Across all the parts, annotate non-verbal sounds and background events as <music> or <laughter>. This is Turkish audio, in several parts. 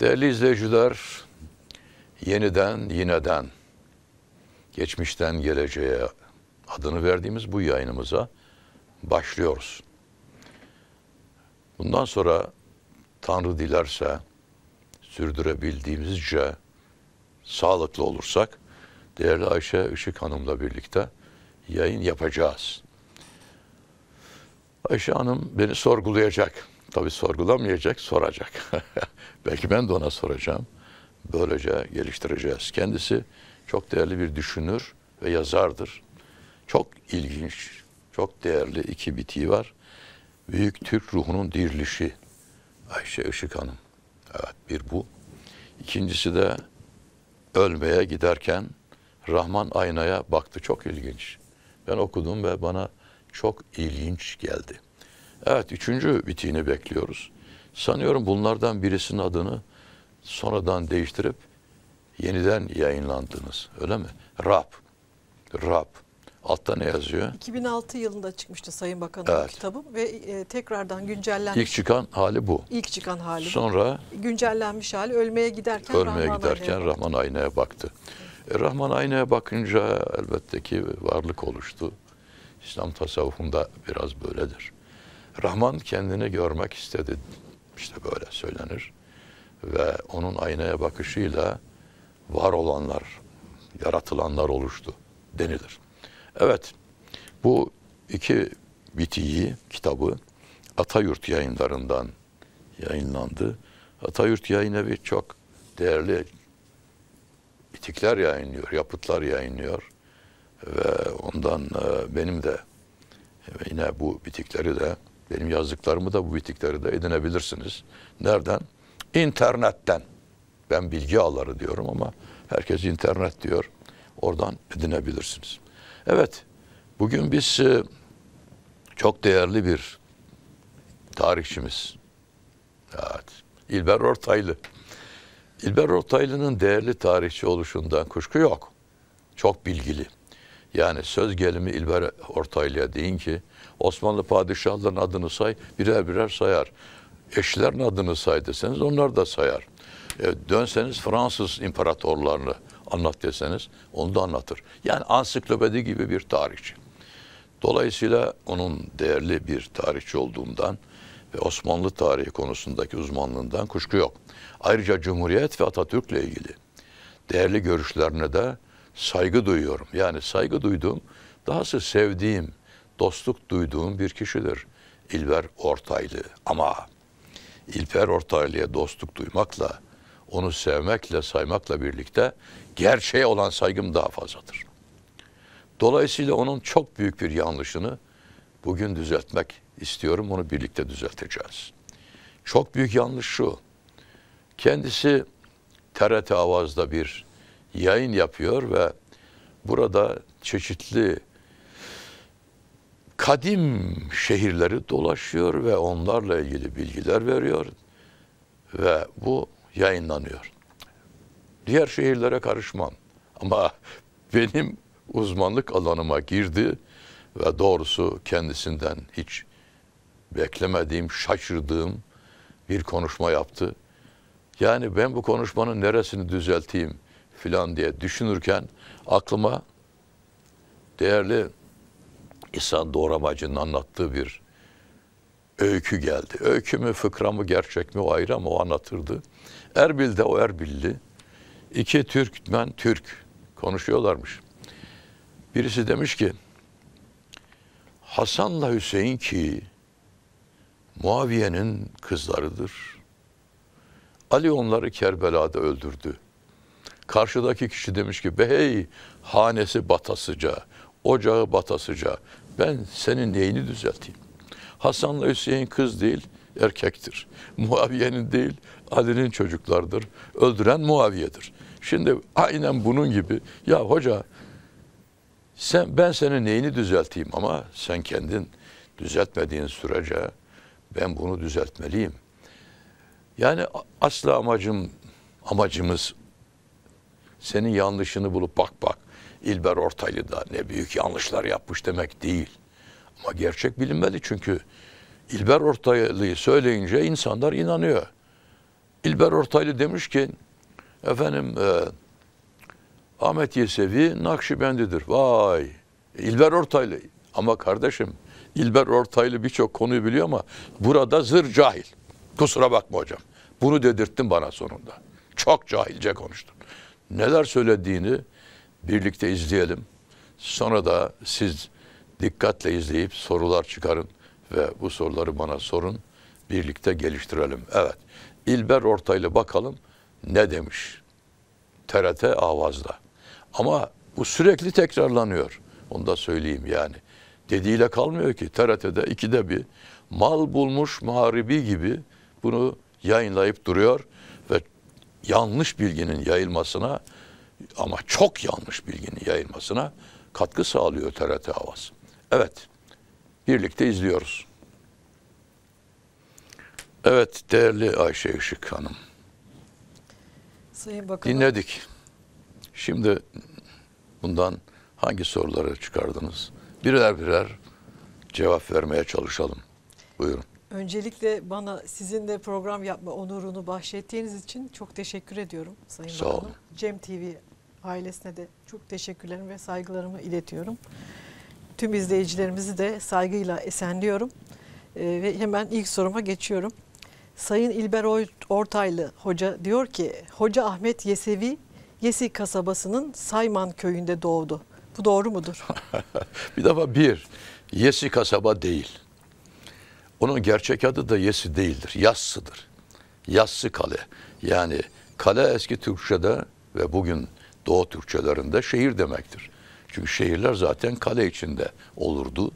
Değerli izleyiciler, yeniden yineden, geçmişten geleceğe adını verdiğimiz bu yayınımıza başlıyoruz. Bundan sonra Tanrı dilerse, sürdürebildiğimizce sağlıklı olursak, değerli Ayşe Işık Hanım'la birlikte yayın yapacağız. Ayşe Hanım beni sorgulayacak. Tabii sorgulamayacak, soracak. <laughs> Belki ben de ona soracağım. Böylece geliştireceğiz. Kendisi çok değerli bir düşünür ve yazardır. Çok ilginç, çok değerli iki bitiği var. Büyük Türk ruhunun dirilişi Ayşe Işık Hanım. Evet bir bu. İkincisi de ölmeye giderken Rahman aynaya baktı. Çok ilginç. Ben okudum ve bana çok ilginç geldi. Evet üçüncü bitiğini bekliyoruz. Sanıyorum bunlardan birisinin adını sonradan değiştirip yeniden yayınlandınız. Öyle mi? Rap. Rap. Altta ne yazıyor? 2006 yılında çıkmıştı Sayın Bakan'ın evet. kitabı ve e, tekrardan güncellenmiş. İlk çıkan hali bu. İlk çıkan hali. Sonra bu. güncellenmiş hali ölmeye giderken ölmeye Rahman giderken aynaya Rahman aynaya baktı. E, Rahman aynaya bakınca elbette ki varlık oluştu. İslam tasavvufunda biraz böyledir. Rahman kendini görmek istedi işte böyle söylenir. Ve onun aynaya bakışıyla var olanlar, yaratılanlar oluştu denilir. Evet, bu iki bitiyi, kitabı Atayurt yayınlarından yayınlandı. Atayurt Yayın Evi çok değerli bitikler yayınlıyor, yapıtlar yayınlıyor. Ve ondan e, benim de yine bu bitikleri de benim yazdıklarımı da bu bitikleri de edinebilirsiniz. Nereden? İnternetten. Ben bilgi ağları diyorum ama herkes internet diyor. Oradan edinebilirsiniz. Evet, bugün biz e, çok değerli bir tarihçimiz. Evet, İlber Ortaylı. İlber Ortaylı'nın değerli tarihçi oluşundan kuşku yok. Çok bilgili. Yani söz gelimi İlber Ortaylı'ya deyin ki Osmanlı padişahların adını say, birer birer sayar. Eşlerin adını say deseniz onlar da sayar. E, dönseniz Fransız imparatorlarını anlat deseniz onu da anlatır. Yani ansiklopedi gibi bir tarihçi. Dolayısıyla onun değerli bir tarihçi olduğundan ve Osmanlı tarihi konusundaki uzmanlığından kuşku yok. Ayrıca Cumhuriyet ve Atatürk'le ilgili değerli görüşlerine de saygı duyuyorum. Yani saygı duyduğum, dahası sevdiğim dostluk duyduğum bir kişidir. İlber Ortaylı ama İlber Ortaylı'ya dostluk duymakla, onu sevmekle, saymakla birlikte gerçeğe olan saygım daha fazladır. Dolayısıyla onun çok büyük bir yanlışını bugün düzeltmek istiyorum. Onu birlikte düzelteceğiz. Çok büyük yanlış şu. Kendisi TRT Avaz'da bir yayın yapıyor ve burada çeşitli kadim şehirleri dolaşıyor ve onlarla ilgili bilgiler veriyor ve bu yayınlanıyor. Diğer şehirlere karışmam ama <laughs> benim uzmanlık alanıma girdi ve doğrusu kendisinden hiç beklemediğim, şaşırdığım bir konuşma yaptı. Yani ben bu konuşmanın neresini düzelteyim filan diye düşünürken aklıma değerli İhsan Doğramacı'nın anlattığı bir öykü geldi. Öykü mü, fıkra mı, gerçek mi o ayrı ama o anlatırdı. Erbil'de o Erbilli iki Türkmen Türk konuşuyorlarmış. Birisi demiş ki Hasan'la Hüseyin ki Muaviye'nin kızlarıdır. Ali onları Kerbela'da öldürdü. Karşıdaki kişi demiş ki behey hanesi batasıca, ocağı batasıca, ben senin neyini düzelteyim? Hasan'la Hüseyin kız değil, erkektir. Muaviye'nin değil, Ali'nin çocuklardır. Öldüren Muaviye'dir. Şimdi aynen bunun gibi ya hoca sen ben senin neyini düzelteyim ama sen kendin düzeltmediğin sürece ben bunu düzeltmeliyim. Yani asla amacım amacımız senin yanlışını bulup bak bak İlber Ortaylı da ne büyük yanlışlar yapmış demek değil. Ama gerçek bilinmedi çünkü İlber Ortaylı'yı söyleyince insanlar inanıyor. İlber Ortaylı demiş ki efendim e, Ahmet Yesevi Nakşibendidir. Vay İlber Ortaylı ama kardeşim İlber Ortaylı birçok konuyu biliyor ama burada zır cahil. Kusura bakma hocam. Bunu dedirttin bana sonunda. Çok cahilce konuştun. Neler söylediğini birlikte izleyelim. Sonra da siz dikkatle izleyip sorular çıkarın ve bu soruları bana sorun. Birlikte geliştirelim. Evet. İlber Ortaylı bakalım ne demiş? TRT Avaz'da. Ama bu sürekli tekrarlanıyor. Onu da söyleyeyim yani. Dediğiyle kalmıyor ki. TRT'de ikide bir mal bulmuş muharibi gibi bunu yayınlayıp duruyor ve yanlış bilginin yayılmasına ama çok yanlış bilginin yayılmasına katkı sağlıyor TRT Havas. Evet, birlikte izliyoruz. Evet, değerli Ayşe Işık Hanım. Sayın Bakanım. Dinledik. Şimdi bundan hangi soruları çıkardınız? Birer birer cevap vermeye çalışalım. Buyurun. Öncelikle bana sizin de program yapma onurunu bahşettiğiniz için çok teşekkür ediyorum Sayın Sağ Bakanım. Olun. Cem TV ailesine de çok teşekkürlerimi ve saygılarımı iletiyorum. Tüm izleyicilerimizi de saygıyla esenliyorum. E, ve hemen ilk soruma geçiyorum. Sayın İlber Ortaylı Hoca diyor ki, Hoca Ahmet Yesevi, Yesi kasabasının Sayman köyünde doğdu. Bu doğru mudur? <laughs> bir defa bir, Yesi kasaba değil. Onun gerçek adı da Yesi değildir, Yassı'dır. Yassı Kale. Yani kale eski Türkçe'de ve bugün Doğu Türkçelerinde şehir demektir. Çünkü şehirler zaten kale içinde olurdu.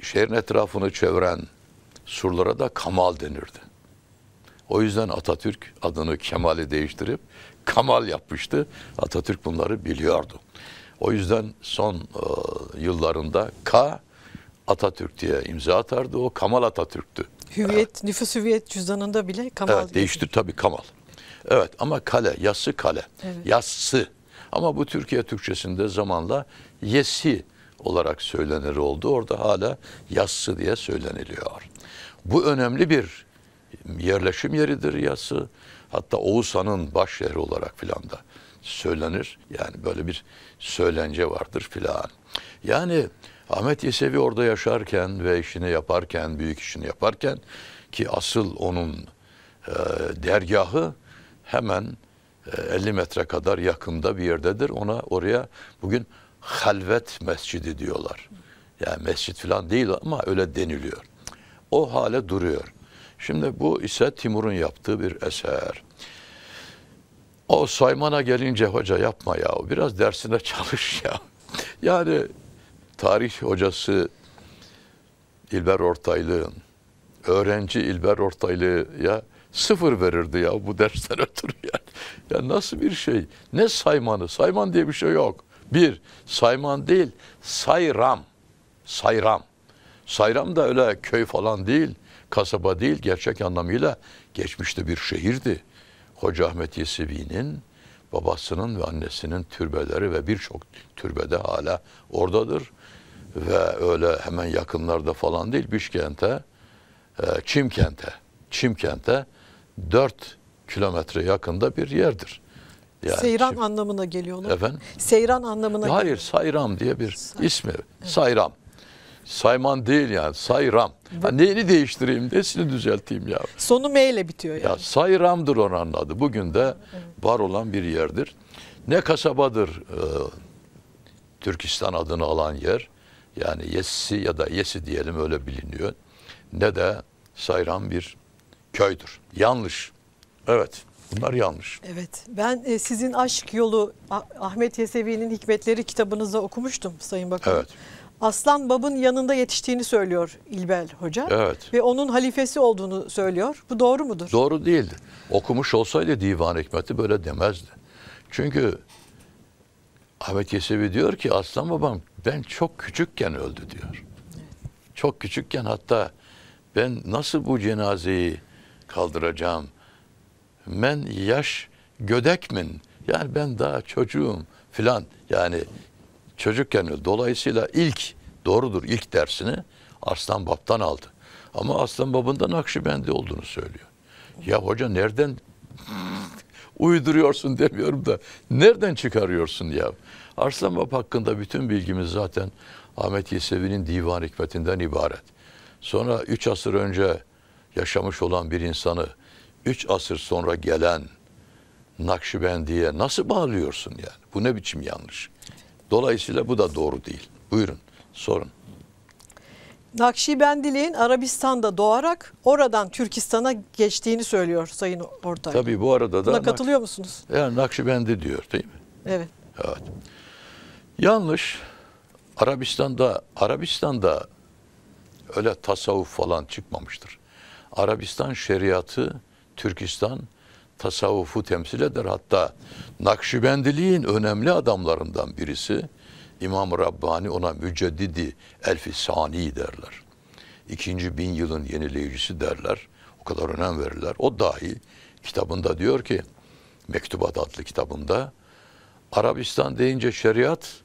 Şehrin etrafını çeviren surlara da kamal denirdi. O yüzden Atatürk adını Kemal'e değiştirip kamal yapmıştı. Atatürk bunları biliyordu. O yüzden son e, yıllarında K Atatürk diye imza atardı. O Kamal Atatürk'tü. Hüviyet, evet. nüfus hüviyet cüzdanında bile Kamal. Evet, değişti tabii Kamal. Evet ama kale, Yassı kale. Evet. Yassı. Ama bu Türkiye Türkçesinde zamanla yesi olarak söylenir oldu. Orada hala yassı diye söyleniliyor. Bu önemli bir yerleşim yeridir Yassı Hatta Oğuzhan'ın baş şehri olarak filan da söylenir. Yani böyle bir söylence vardır filan. Yani Ahmet Yesevi orada yaşarken ve işini yaparken, büyük işini yaparken ki asıl onun e, dergahı hemen 50 e, metre kadar yakında bir yerdedir. Ona oraya bugün halvet mescidi diyorlar. Yani mescit falan değil ama öyle deniliyor. O hale duruyor. Şimdi bu ise Timur'un yaptığı bir eser. O Sayman'a gelince hoca yapma ya. Biraz dersine <laughs> çalış ya. Yani tarih hocası İlber Ortaylı'nın öğrenci İlber Ortaylı'ya sıfır verirdi ya bu dersten <laughs> ötürü yani. Ya nasıl bir şey? Ne saymanı? Sayman diye bir şey yok. Bir, sayman değil, sayram. Sayram. Sayram da öyle köy falan değil, kasaba değil, gerçek anlamıyla geçmişte bir şehirdi. Hoca Ahmet Yesevi'nin babasının ve annesinin türbeleri ve birçok türbede hala oradadır. Ve öyle hemen yakınlarda falan değil, Bişkent'e, e, Çimkent'e, Çimkent'e 4 kilometre yakında bir yerdir. Yani seyran şimdi, anlamına geliyor Efendim? Seyran anlamına Hayır, Sayram diye bir Say ismi. Evet. Sayram. Sayman değil yani, sayram. Bu... Ha, neyini değiştireyim, nesini düzelteyim ya. Sonu M ile bitiyor yani. Ya sayramdır onun adı. Bugün de evet. var olan bir yerdir. Ne kasabadır e, Türkistan adını alan yer. Yani Yesi ya da Yesi diyelim öyle biliniyor. Ne de sayram bir köydür. Yanlış. Evet. Bunlar yanlış. Evet. Ben e, sizin Aşk Yolu Ahmet Yesevi'nin Hikmetleri kitabınızda okumuştum Sayın Bakan. Evet. Aslan Bab'ın yanında yetiştiğini söylüyor İlbel Hoca. Evet. Ve onun halifesi olduğunu söylüyor. Bu doğru mudur? Doğru değildi. Okumuş olsaydı Divan Hikmeti böyle demezdi. Çünkü Ahmet Yesevi diyor ki Aslan Babam ben çok küçükken öldü diyor. Evet. Çok küçükken hatta ben nasıl bu cenazeyi kaldıracağım. Men yaş gödekmin. Yani ben daha çocuğum filan. Yani çocukken dolayısıyla ilk doğrudur ilk dersini Aslan Bab'dan aldı. Ama Aslan babında Nakşibendi olduğunu söylüyor. Ya hoca nereden <laughs> uyduruyorsun demiyorum da nereden çıkarıyorsun ya? Arslan Bab hakkında bütün bilgimiz zaten Ahmet Yesevi'nin divan hikmetinden ibaret. Sonra 3 asır önce yaşamış olan bir insanı üç asır sonra gelen Nakşibendi'ye nasıl bağlıyorsun yani? Bu ne biçim yanlış? Dolayısıyla bu da doğru değil. Buyurun sorun. Nakşibendiliğin Arabistan'da doğarak oradan Türkistan'a geçtiğini söylüyor Sayın Ortay. Tabii bu arada da. Buna katılıyor Nak- musunuz? Yani Nakşibendi diyor değil mi? Evet. Evet. Yanlış. Arabistan'da Arabistan'da öyle tasavvuf falan çıkmamıştır. Arabistan şeriatı, Türkistan tasavvufu temsil eder. Hatta Nakşibendiliğin önemli adamlarından birisi İmam Rabbani ona Müceddidi Elfi Sani derler. İkinci bin yılın yenileyicisi derler. O kadar önem verirler. O dahi kitabında diyor ki Mektubat adlı kitabında Arabistan deyince şeriat,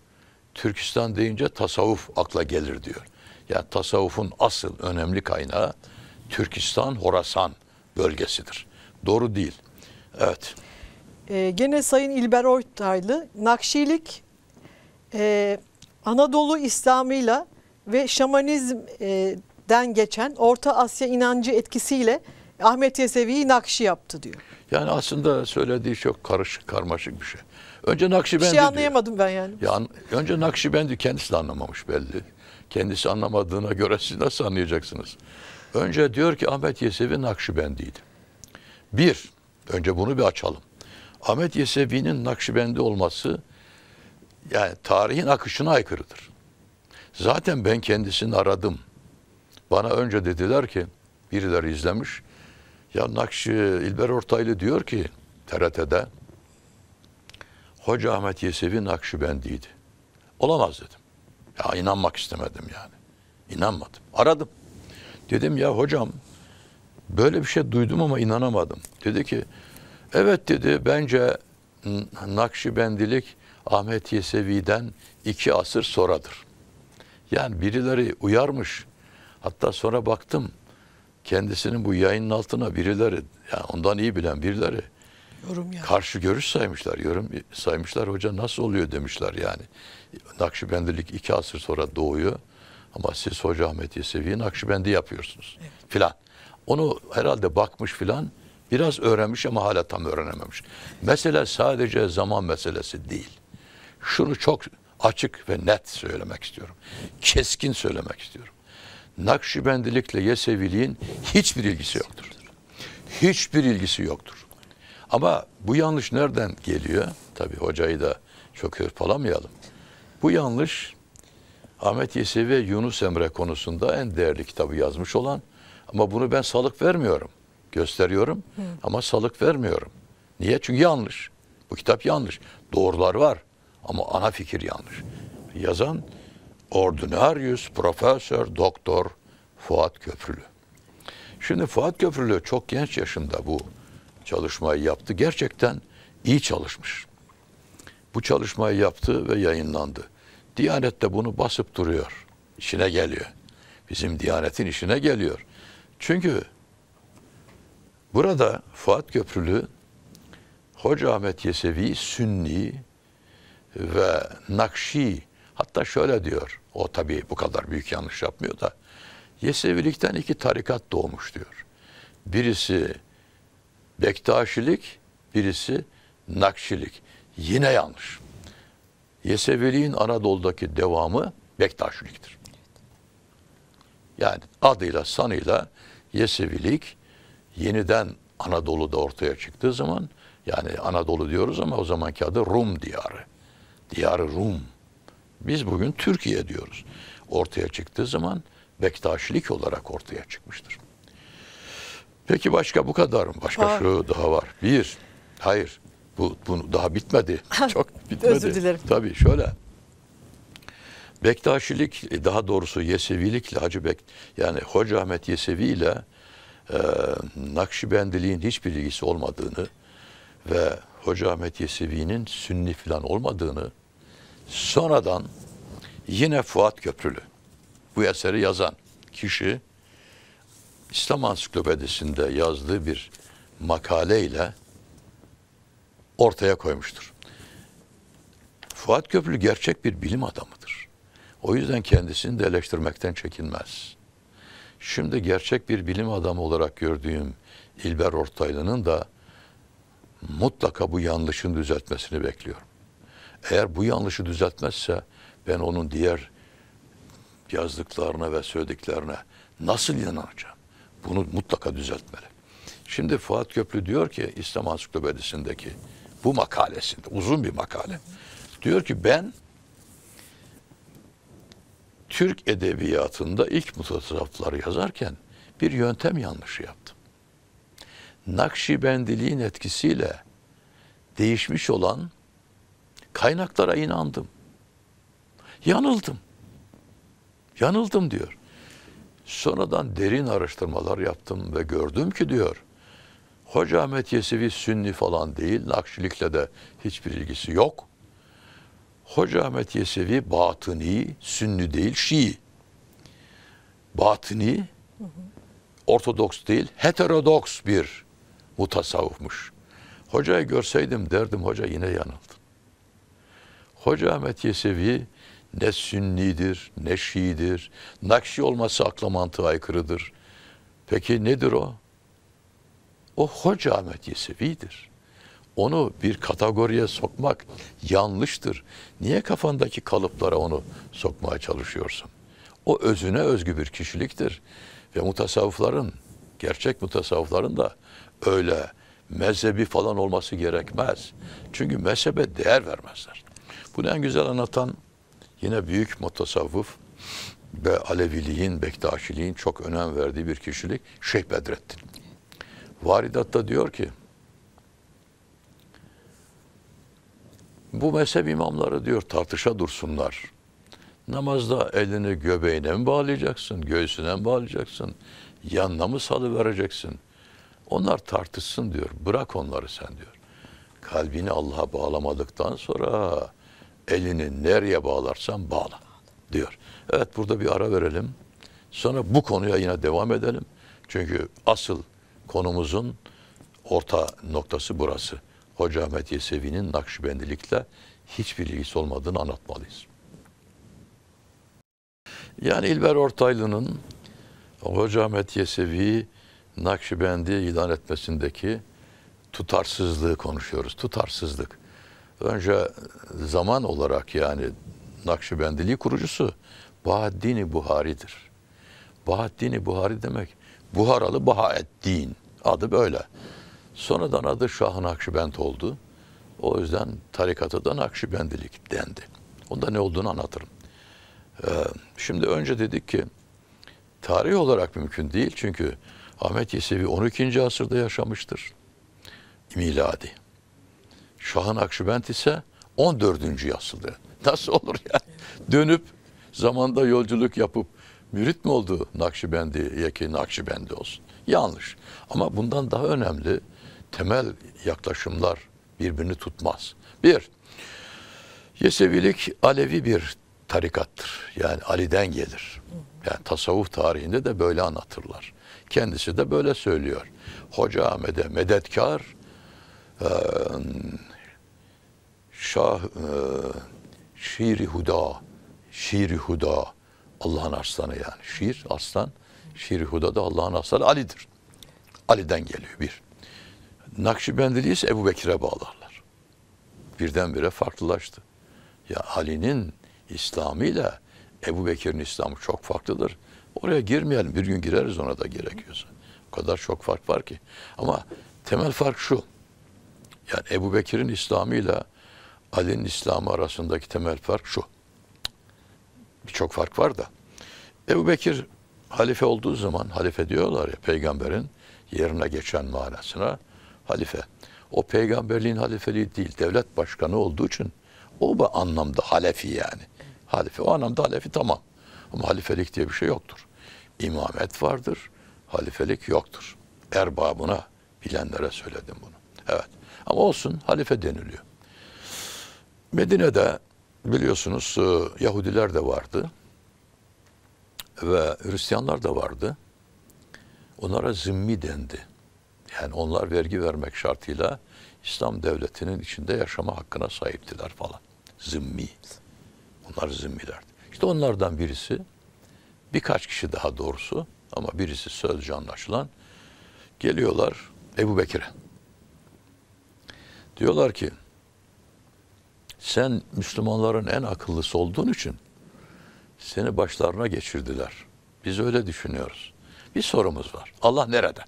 Türkistan deyince tasavvuf akla gelir diyor. Yani tasavvufun asıl önemli kaynağı Türkistan, Horasan bölgesidir. Doğru değil. Evet. Ee, gene Sayın İlber Ortaylı, Nakşilik e, Anadolu İslamıyla ve Şamanizm'den geçen Orta Asya inancı etkisiyle Ahmet Yesevi'yi Nakşi yaptı diyor. Yani aslında söylediği çok karışık, karmaşık bir şey. Önce Nakşibendi Bir şey anlayamadım diyor. ben yani. Ya, önce Nakşibendi kendisi de anlamamış belli. Kendisi anlamadığına göre siz nasıl anlayacaksınız? Önce diyor ki Ahmet Yesevi Nakşibendi'ydi. Bir, önce bunu bir açalım. Ahmet Yesevi'nin Nakşibendi olması yani tarihin akışına aykırıdır. Zaten ben kendisini aradım. Bana önce dediler ki birileri izlemiş. Ya Nakşi İlber Ortaylı diyor ki TRT'de Hoca Ahmet Yesevi Nakşibendiydi. Olamaz dedim. Ya inanmak istemedim yani. İnanmadım. Aradım. Dedim ya hocam böyle bir şey duydum ama inanamadım. Dedi ki evet dedi bence Nakşibendilik Ahmet Yesevi'den iki asır sonradır. Yani birileri uyarmış. Hatta sonra baktım kendisinin bu yayının altına birileri yani ondan iyi bilen birileri yorum yani. karşı görüş saymışlar. Yorum saymışlar hoca nasıl oluyor demişler yani. Nakşibendilik iki asır sonra doğuyor. Ama siz Hoca Ahmet Yesevi'yi Nakşibendi yapıyorsunuz evet. filan. Onu herhalde bakmış filan biraz öğrenmiş ama hala tam öğrenememiş. Mesele sadece zaman meselesi değil. Şunu çok açık ve net söylemek istiyorum. Keskin söylemek istiyorum. Nakşibendilikle Yeseviliğin hiçbir ilgisi yoktur. Hiçbir ilgisi yoktur. Ama bu yanlış nereden geliyor? Tabii hocayı da çok hırpalamayalım. Bu yanlış Ahmet Yesevi ve Yunus Emre konusunda en değerli kitabı yazmış olan ama bunu ben salık vermiyorum. Gösteriyorum Hı. ama salık vermiyorum. Niye? Çünkü yanlış. Bu kitap yanlış. Doğrular var ama ana fikir yanlış. Yazan Ordinarius Profesör Doktor Fuat Köprülü. Şimdi Fuat Köprülü çok genç yaşında bu çalışmayı yaptı. Gerçekten iyi çalışmış. Bu çalışmayı yaptı ve yayınlandı. Diyanet de bunu basıp duruyor. İşine geliyor. Bizim Diyanet'in işine geliyor. Çünkü burada Fuat Köprülü Hoca Ahmet Yesevi Sünni ve Nakşi hatta şöyle diyor. O tabii bu kadar büyük yanlış yapmıyor da Yesevilikten iki tarikat doğmuş diyor. Birisi Bektaşilik, birisi Nakşilik. Yine yanlış. Yeseviliğin Anadolu'daki devamı Bektaşiliktir. Yani adıyla sanıyla Yesevilik yeniden Anadolu'da ortaya çıktığı zaman yani Anadolu diyoruz ama o zamanki adı Rum diyarı. Diyarı Rum. Biz bugün Türkiye diyoruz. Ortaya çıktığı zaman Bektaşilik olarak ortaya çıkmıştır. Peki başka bu kadar mı? Başka var. şu daha var. Bir, hayır. Bu bunu daha bitmedi. <laughs> Çok bitmedi. Özür dilerim. Tabii şöyle. Bektaşilik e, daha doğrusu Yesevilikle Hacı Bek yani Hoca Ahmet Yesevi ile e, Nakşibendiliğin hiçbir ilgisi olmadığını ve Hoca Ahmet Yesevi'nin sünni falan olmadığını sonradan yine Fuat Köprülü bu eseri yazan kişi İslam Ansiklopedisi'nde yazdığı bir makaleyle ortaya koymuştur. Fuat Köprülü gerçek bir bilim adamıdır. O yüzden kendisini de eleştirmekten çekinmez. Şimdi gerçek bir bilim adamı olarak gördüğüm İlber Ortaylı'nın da mutlaka bu yanlışın düzeltmesini bekliyorum. Eğer bu yanlışı düzeltmezse ben onun diğer yazdıklarına ve söylediklerine nasıl inanacağım? Bunu mutlaka düzeltmeli. Şimdi Fuat Köprü diyor ki İslam Ansiklopedisi'ndeki bu makalesinde uzun bir makale. Diyor ki ben Türk edebiyatında ilk mutasarrafları yazarken bir yöntem yanlışı yaptım. Nakşibendiliğin etkisiyle değişmiş olan kaynaklara inandım. Yanıldım. Yanıldım diyor. Sonradan derin araştırmalar yaptım ve gördüm ki diyor Hoca Ahmet Yesevi Sünni falan değil. Nakşilikle de hiçbir ilgisi yok. Hoca Ahmet Yesevi Batıni, Sünni değil, Şii. Batıni, Ortodoks değil, heterodoks bir mutasavvufmuş. Hocayı görseydim derdim hoca yine yanıldı. Hoca Ahmet Yesevi ne Sünnidir, ne Şii'dir. Nakşi olması akla mantığa aykırıdır. Peki nedir o? O Hoca Ahmet Yesevi'dir. Onu bir kategoriye sokmak yanlıştır. Niye kafandaki kalıplara onu sokmaya çalışıyorsun? O özüne özgü bir kişiliktir. Ve mutasavvıfların, gerçek mutasavvıfların da öyle mezhebi falan olması gerekmez. Çünkü mezhebe değer vermezler. Bunu en güzel anlatan yine büyük mutasavvıf ve Aleviliğin, Bektaşiliğin çok önem verdiği bir kişilik Şeyh Bedrettin. Varidatta diyor ki, bu mezhep imamları diyor tartışa dursunlar. Namazda elini göbeğine mi bağlayacaksın, göğsüne mi bağlayacaksın, yanına mı vereceksin Onlar tartışsın diyor, bırak onları sen diyor. Kalbini Allah'a bağlamadıktan sonra elini nereye bağlarsan bağla diyor. Evet burada bir ara verelim. Sonra bu konuya yine devam edelim. Çünkü asıl konumuzun orta noktası burası. Hoca Ahmet Yesevi'nin Nakşibendilikle hiçbir ilgisi olmadığını anlatmalıyız. Yani İlber Ortaylı'nın Hoca Ahmet Yesevi'yi Nakşibendi ilan etmesindeki tutarsızlığı konuşuyoruz. Tutarsızlık. Önce zaman olarak yani Nakşibendiliği kurucusu Bahaddin-i Buhari'dir. Bahaddin-i Buhari demek Buharalı Bahaeddin adı böyle. Sonradan adı Şah-ı Nakşibend oldu. O yüzden tarikata da Nakşibendilik dendi. Onda ne olduğunu anlatırım. Ee, şimdi önce dedik ki tarih olarak mümkün değil çünkü Ahmet Yesevi 12. asırda yaşamıştır. Miladi. Şah'ın Akşibend ise 14. asırda. Nasıl olur ya? Dönüp zamanda yolculuk yapıp mürit mi oldu Nakşibendi ya ki Nakşibendi olsun? Yanlış. Ama bundan daha önemli temel yaklaşımlar birbirini tutmaz. Bir, Yesevilik Alevi bir tarikattır. Yani Ali'den gelir. Yani tasavvuf tarihinde de böyle anlatırlar. Kendisi de böyle söylüyor. Hoca Ahmet'e medetkar, e, Şah e, Şiiri Huda, Şiiri Huda Allah'ın arslanı yani. Şiir arslan. Şiir Huda da Allah'ın arslanı Ali'dir. Ali'den geliyor bir. Nakşibendili ise Ebu Bekir'e bağlarlar. Birdenbire farklılaştı. Ya Ali'nin İslamı ile Ebu Bekir'in İslamı çok farklıdır. Oraya girmeyelim. Bir gün gireriz ona da gerekiyorsa. O kadar çok fark var ki. Ama temel fark şu. Yani Ebu Bekir'in İslamı ile Ali'nin İslamı arasındaki temel fark şu. Birçok fark var da. Ebu Bekir halife olduğu zaman halife diyorlar ya peygamberin yerine geçen manasına halife. O peygamberliğin halifeliği değil devlet başkanı olduğu için o bir anlamda halefi yani. Halife o anlamda halefi tamam. Ama halifelik diye bir şey yoktur. İmamet vardır, halifelik yoktur. Erbabına, bilenlere söyledim bunu. Evet. Ama olsun halife deniliyor. Medine'de biliyorsunuz e, Yahudiler de vardı ve Hristiyanlar da vardı. Onlara zimmi dendi. Yani onlar vergi vermek şartıyla İslam devletinin içinde yaşama hakkına sahiptiler falan. Zimmi. Onlar zimmilerdi. İşte onlardan birisi, birkaç kişi daha doğrusu ama birisi sözcü anlaşılan geliyorlar Ebu Bekir'e. Diyorlar ki sen Müslümanların en akıllısı olduğun için seni başlarına geçirdiler. Biz öyle düşünüyoruz. Bir sorumuz var. Allah nerede?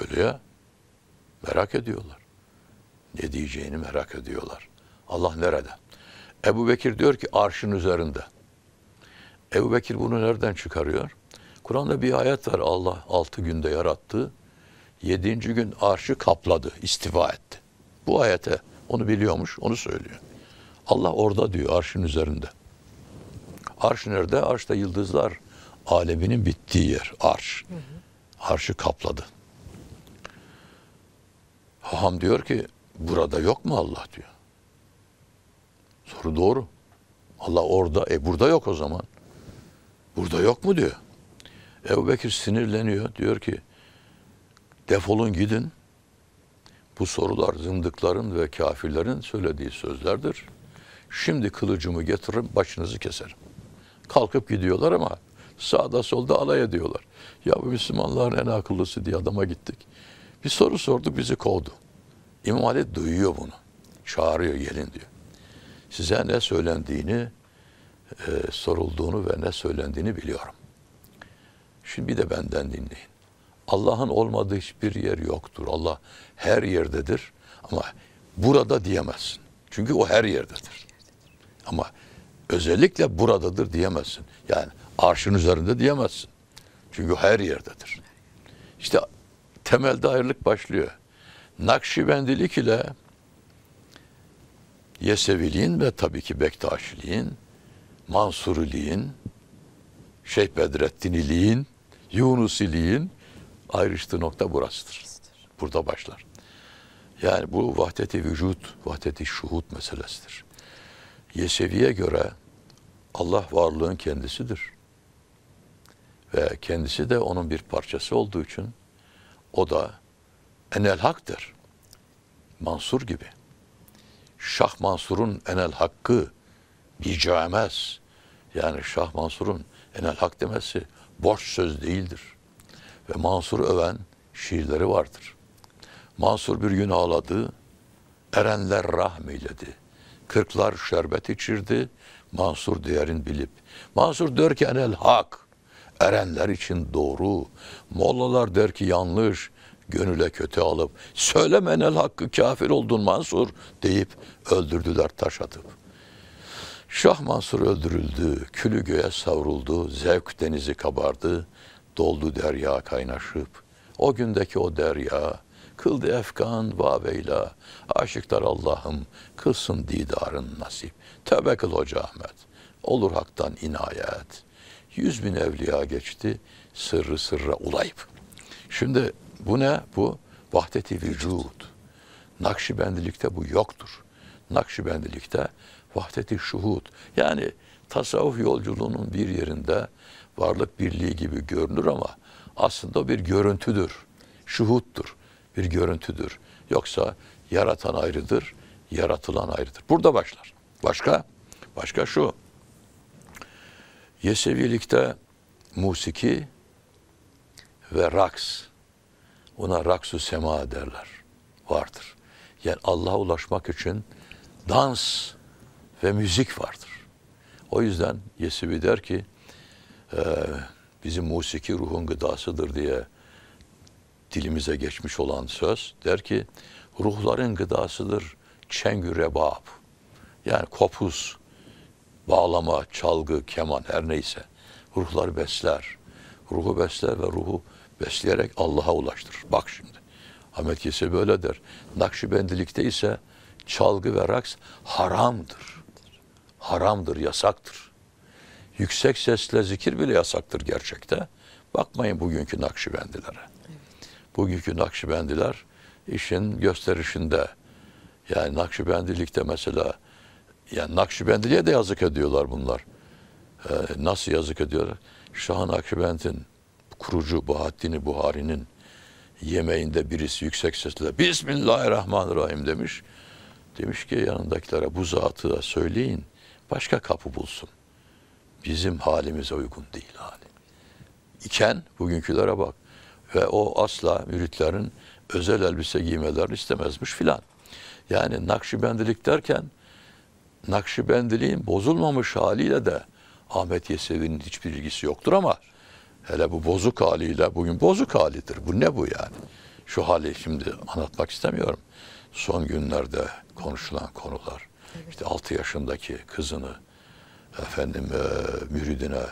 Öyle ya. Merak ediyorlar. Ne diyeceğini merak ediyorlar. Allah nerede? Ebu Bekir diyor ki arşın üzerinde. Ebu Bekir bunu nereden çıkarıyor? Kur'an'da bir ayet var Allah altı günde yarattı. Yedinci gün arşı kapladı, istiva etti. Bu ayete onu biliyormuş, onu söylüyor. Allah orada diyor arşın üzerinde. Arş nerede? Arşta yıldızlar aleminin bittiği yer. Arş. Hı hı. Arşı kapladı. Ham diyor ki burada yok mu Allah diyor. Soru doğru. Allah orada. E burada yok o zaman. Burada yok mu diyor. Ebu Bekir sinirleniyor. Diyor ki defolun gidin. Bu sorular zındıkların ve kafirlerin söylediği sözlerdir. Şimdi kılıcımı getiririm başınızı keserim. Kalkıp gidiyorlar ama sağda solda alay ediyorlar. Ya bu Müslümanların en akıllısı diye adama gittik. Bir soru sorduk bizi kovdu. İmam Ali duyuyor bunu. Çağırıyor gelin diyor. Size ne söylendiğini, e, sorulduğunu ve ne söylendiğini biliyorum. Şimdi bir de benden dinleyin. Allah'ın olmadığı hiçbir yer yoktur. Allah her yerdedir ama burada diyemezsin. Çünkü o her yerdedir. Ama özellikle buradadır diyemezsin. Yani arşın üzerinde diyemezsin. Çünkü her yerdedir. İşte temelde ayrılık başlıyor. Nakşibendilik ile Yeseviliğin ve tabii ki Bektaşiliğin, Mansuriliğin, Şeyh Bedrettiniliğin, Yunusiliğin ayrıştığı nokta burasıdır. Burada başlar. Yani bu vahdeti vücut, vahdeti şuhut meselesidir. Yesevi'ye göre Allah varlığın kendisidir. Ve kendisi de onun bir parçası olduğu için o da enel haktır. Mansur gibi. Şah Mansur'un enel hakkı bicaemez. Yani Şah Mansur'un enel hak demesi boş söz değildir. Ve Mansur öven şiirleri vardır. Mansur bir gün ağladı, erenler rahmeyledi kırklar şerbet içirdi. Mansur diğerin bilip. Mansur der ki enel hak. Erenler için doğru. Mollalar der ki yanlış. Gönüle kötü alıp söyleme enel hakkı kafir oldun Mansur deyip öldürdüler taş atıp. Şah Mansur öldürüldü, külü göğe savruldu, zevk denizi kabardı, doldu derya kaynaşıp. O gündeki o derya Kıldı efkan vaveyla. Aşıklar Allah'ım kılsın didarın nasip. Tövbe kıl Hoca Ahmet. Olur haktan inayet. Yüz bin evliya geçti sırrı sırra ulayıp. Şimdi bu ne? Bu vahdeti vücud. Nakşibendilikte bu yoktur. Nakşibendilikte vahdeti şuhud. Yani tasavvuf yolculuğunun bir yerinde varlık birliği gibi görünür ama aslında bir görüntüdür, şuhuttur bir görüntüdür. Yoksa yaratan ayrıdır, yaratılan ayrıdır. Burada başlar. Başka? Başka şu. Yesevilikte musiki ve raks. Ona raksu sema derler. Vardır. Yani Allah'a ulaşmak için dans ve müzik vardır. O yüzden Yesevi der ki e, bizim musiki ruhun gıdasıdır diye dilimize geçmiş olan söz der ki ruhların gıdasıdır çengü rebab. Yani kopuz, bağlama, çalgı, keman her neyse ruhları besler. Ruhu besler ve ruhu besleyerek Allah'a ulaştırır. Bak şimdi. Ahmet Kese böyle der. Nakşibendilikte ise çalgı ve raks haramdır. Haramdır, yasaktır. Yüksek sesle zikir bile yasaktır gerçekte. Bakmayın bugünkü Nakşibendilere bugünkü Nakşibendiler işin gösterişinde. Yani Nakşibendilikte mesela yani Nakşibendiliğe de yazık ediyorlar bunlar. Ee, nasıl yazık ediyorlar? Şah Nakşibend'in kurucu Bahattin Buhari'nin yemeğinde birisi yüksek sesle Bismillahirrahmanirrahim demiş. Demiş ki yanındakilere bu zatı da söyleyin başka kapı bulsun. Bizim halimize uygun değil hali. İken bugünkülere bak. Ve o asla müritlerin özel elbise giymelerini istemezmiş filan. Yani nakşibendilik derken nakşibendiliğin bozulmamış haliyle de Ahmet Yesevi'nin hiçbir ilgisi yoktur ama hele bu bozuk haliyle bugün bozuk halidir. Bu ne bu yani? Şu hali şimdi anlatmak istemiyorum. Son günlerde konuşulan konular. Evet. İşte 6 yaşındaki kızını efendim e, müridine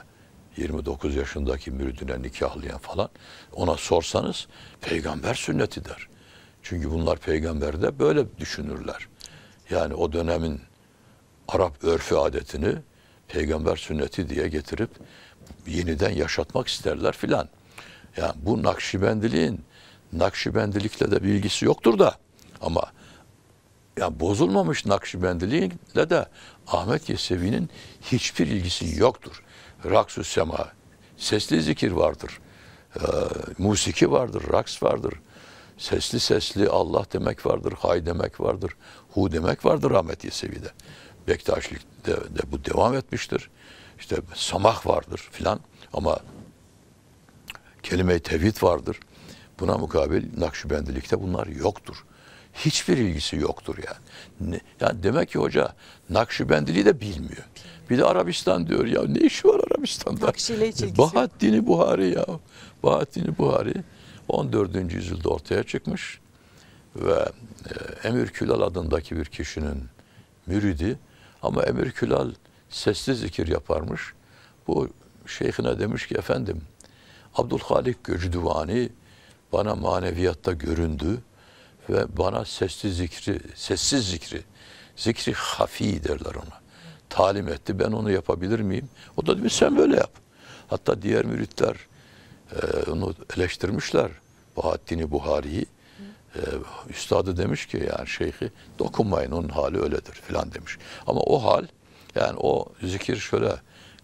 29 yaşındaki müridine nikahlayan falan ona sorsanız peygamber sünneti der. Çünkü bunlar peygamberde böyle düşünürler. Yani o dönemin Arap örfü adetini peygamber sünneti diye getirip yeniden yaşatmak isterler filan. Yani bu nakşibendiliğin nakşibendilikle de bilgisi yoktur da ama yani bozulmamış nakşibendiliğiyle de Ahmet Yesevi'nin hiçbir ilgisi yoktur. Raksus sema. Sesli zikir vardır. E, musiki vardır, raks vardır. Sesli sesli Allah demek vardır, hay demek vardır, hu demek vardır Ahmet Yesevi'de. Bektaşlık'ta de bu devam etmiştir. İşte samah vardır filan ama kelime-i tevhid vardır. Buna mukabil Nakşibendilikte bunlar yoktur. Hiçbir ilgisi yoktur yani. Ne, yani demek ki hoca Nakşibendiliği de bilmiyor. Bir de Arabistan diyor ya ne işi var Arabistan'da? Bahattin Buhari ya. Bahattin Buhari 14. yüzyılda ortaya çıkmış ve e, Emir Külal adındaki bir kişinin müridi ama Emir Külal sessiz zikir yaparmış. Bu şeyhine demiş ki efendim Abdülhalik Göcdüvani bana maneviyatta göründü ve bana sessiz zikri, sessiz zikri, zikri hafi derler ona talim etti. Ben onu yapabilir miyim? O da demiş sen böyle yap. Hatta diğer müritler e, onu eleştirmişler. Bahattin-i Buhari'yi. E, üstadı demiş ki yani şeyhi dokunmayın onun hali öyledir filan demiş. Ama o hal yani o zikir şöyle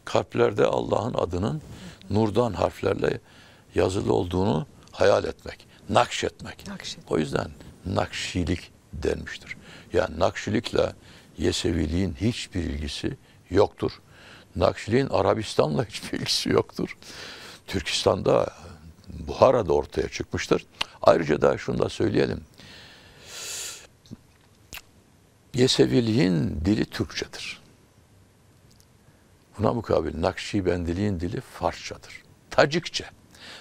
kalplerde Allah'ın adının nurdan harflerle yazılı olduğunu hayal etmek, nakşetmek. Nakşet. O yüzden nakşilik denmiştir. Yani nakşilikle Yeseviliğin hiçbir ilgisi yoktur. Nakşiliğin Arabistan'la hiçbir ilgisi yoktur. Türkistan'da Buhara'da ortaya çıkmıştır. Ayrıca da şunu da söyleyelim. Yeseviliğin dili Türkçedir. Buna mukabil Nakşibendiliğin dili Farsçadır. Tacikçe.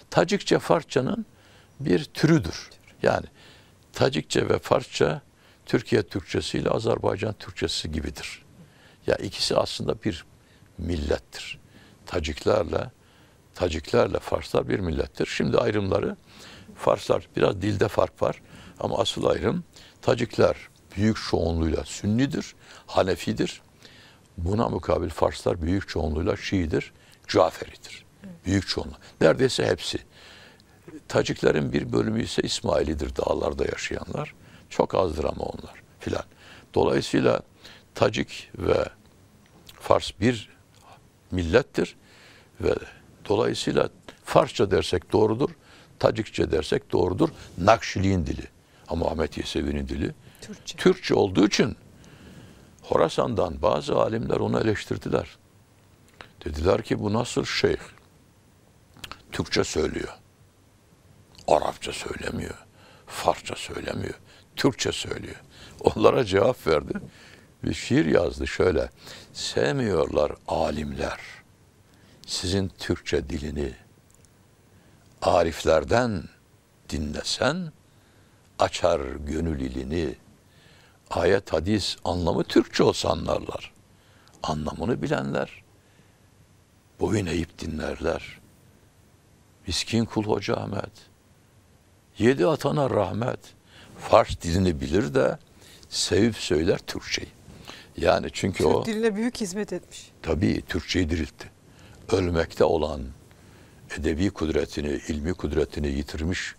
Tacikçe Farsçanın bir türüdür. Yani Tacikçe ve Farsça Türkiye Türkçesi ile Azerbaycan Türkçesi gibidir. Ya ikisi aslında bir millettir. Taciklerle Taciklerle Farslar bir millettir. Şimdi ayrımları Farslar biraz dilde fark var ama asıl ayrım Tacikler büyük çoğunluğuyla Sünnidir, Hanefidir. Buna mukabil Farslar büyük çoğunluğuyla Şiidir, Caferidir. Büyük çoğunluğu. Neredeyse hepsi. Taciklerin bir bölümü ise İsmailidir dağlarda yaşayanlar. Çok azdır ama onlar filan. Dolayısıyla Tacik ve Fars bir millettir ve dolayısıyla Farsça dersek doğrudur, Tacikçe dersek doğrudur. Nakşiliğin dili ama Ahmet Yesevi'nin dili Türkçe. Türkçe olduğu için Horasan'dan bazı alimler onu eleştirdiler. Dediler ki bu nasıl şeyh? Türkçe söylüyor. Arapça söylemiyor. Farsça söylemiyor. Türkçe söylüyor. <laughs> Onlara cevap verdi. Bir şiir yazdı şöyle. Sevmiyorlar alimler sizin Türkçe dilini. Ariflerden dinlesen açar gönül ilini. Ayet hadis anlamı Türkçe olsanlarlar, Anlamını bilenler boyun eğip dinlerler. Miskin kul hoca Ahmet. Yedi atana rahmet.'' Fars dilini bilir de sevip söyler Türkçeyi. Yani çünkü Türk o... diline büyük hizmet etmiş. Tabii Türkçeyi diriltti. Ölmekte olan edebi kudretini, ilmi kudretini yitirmiş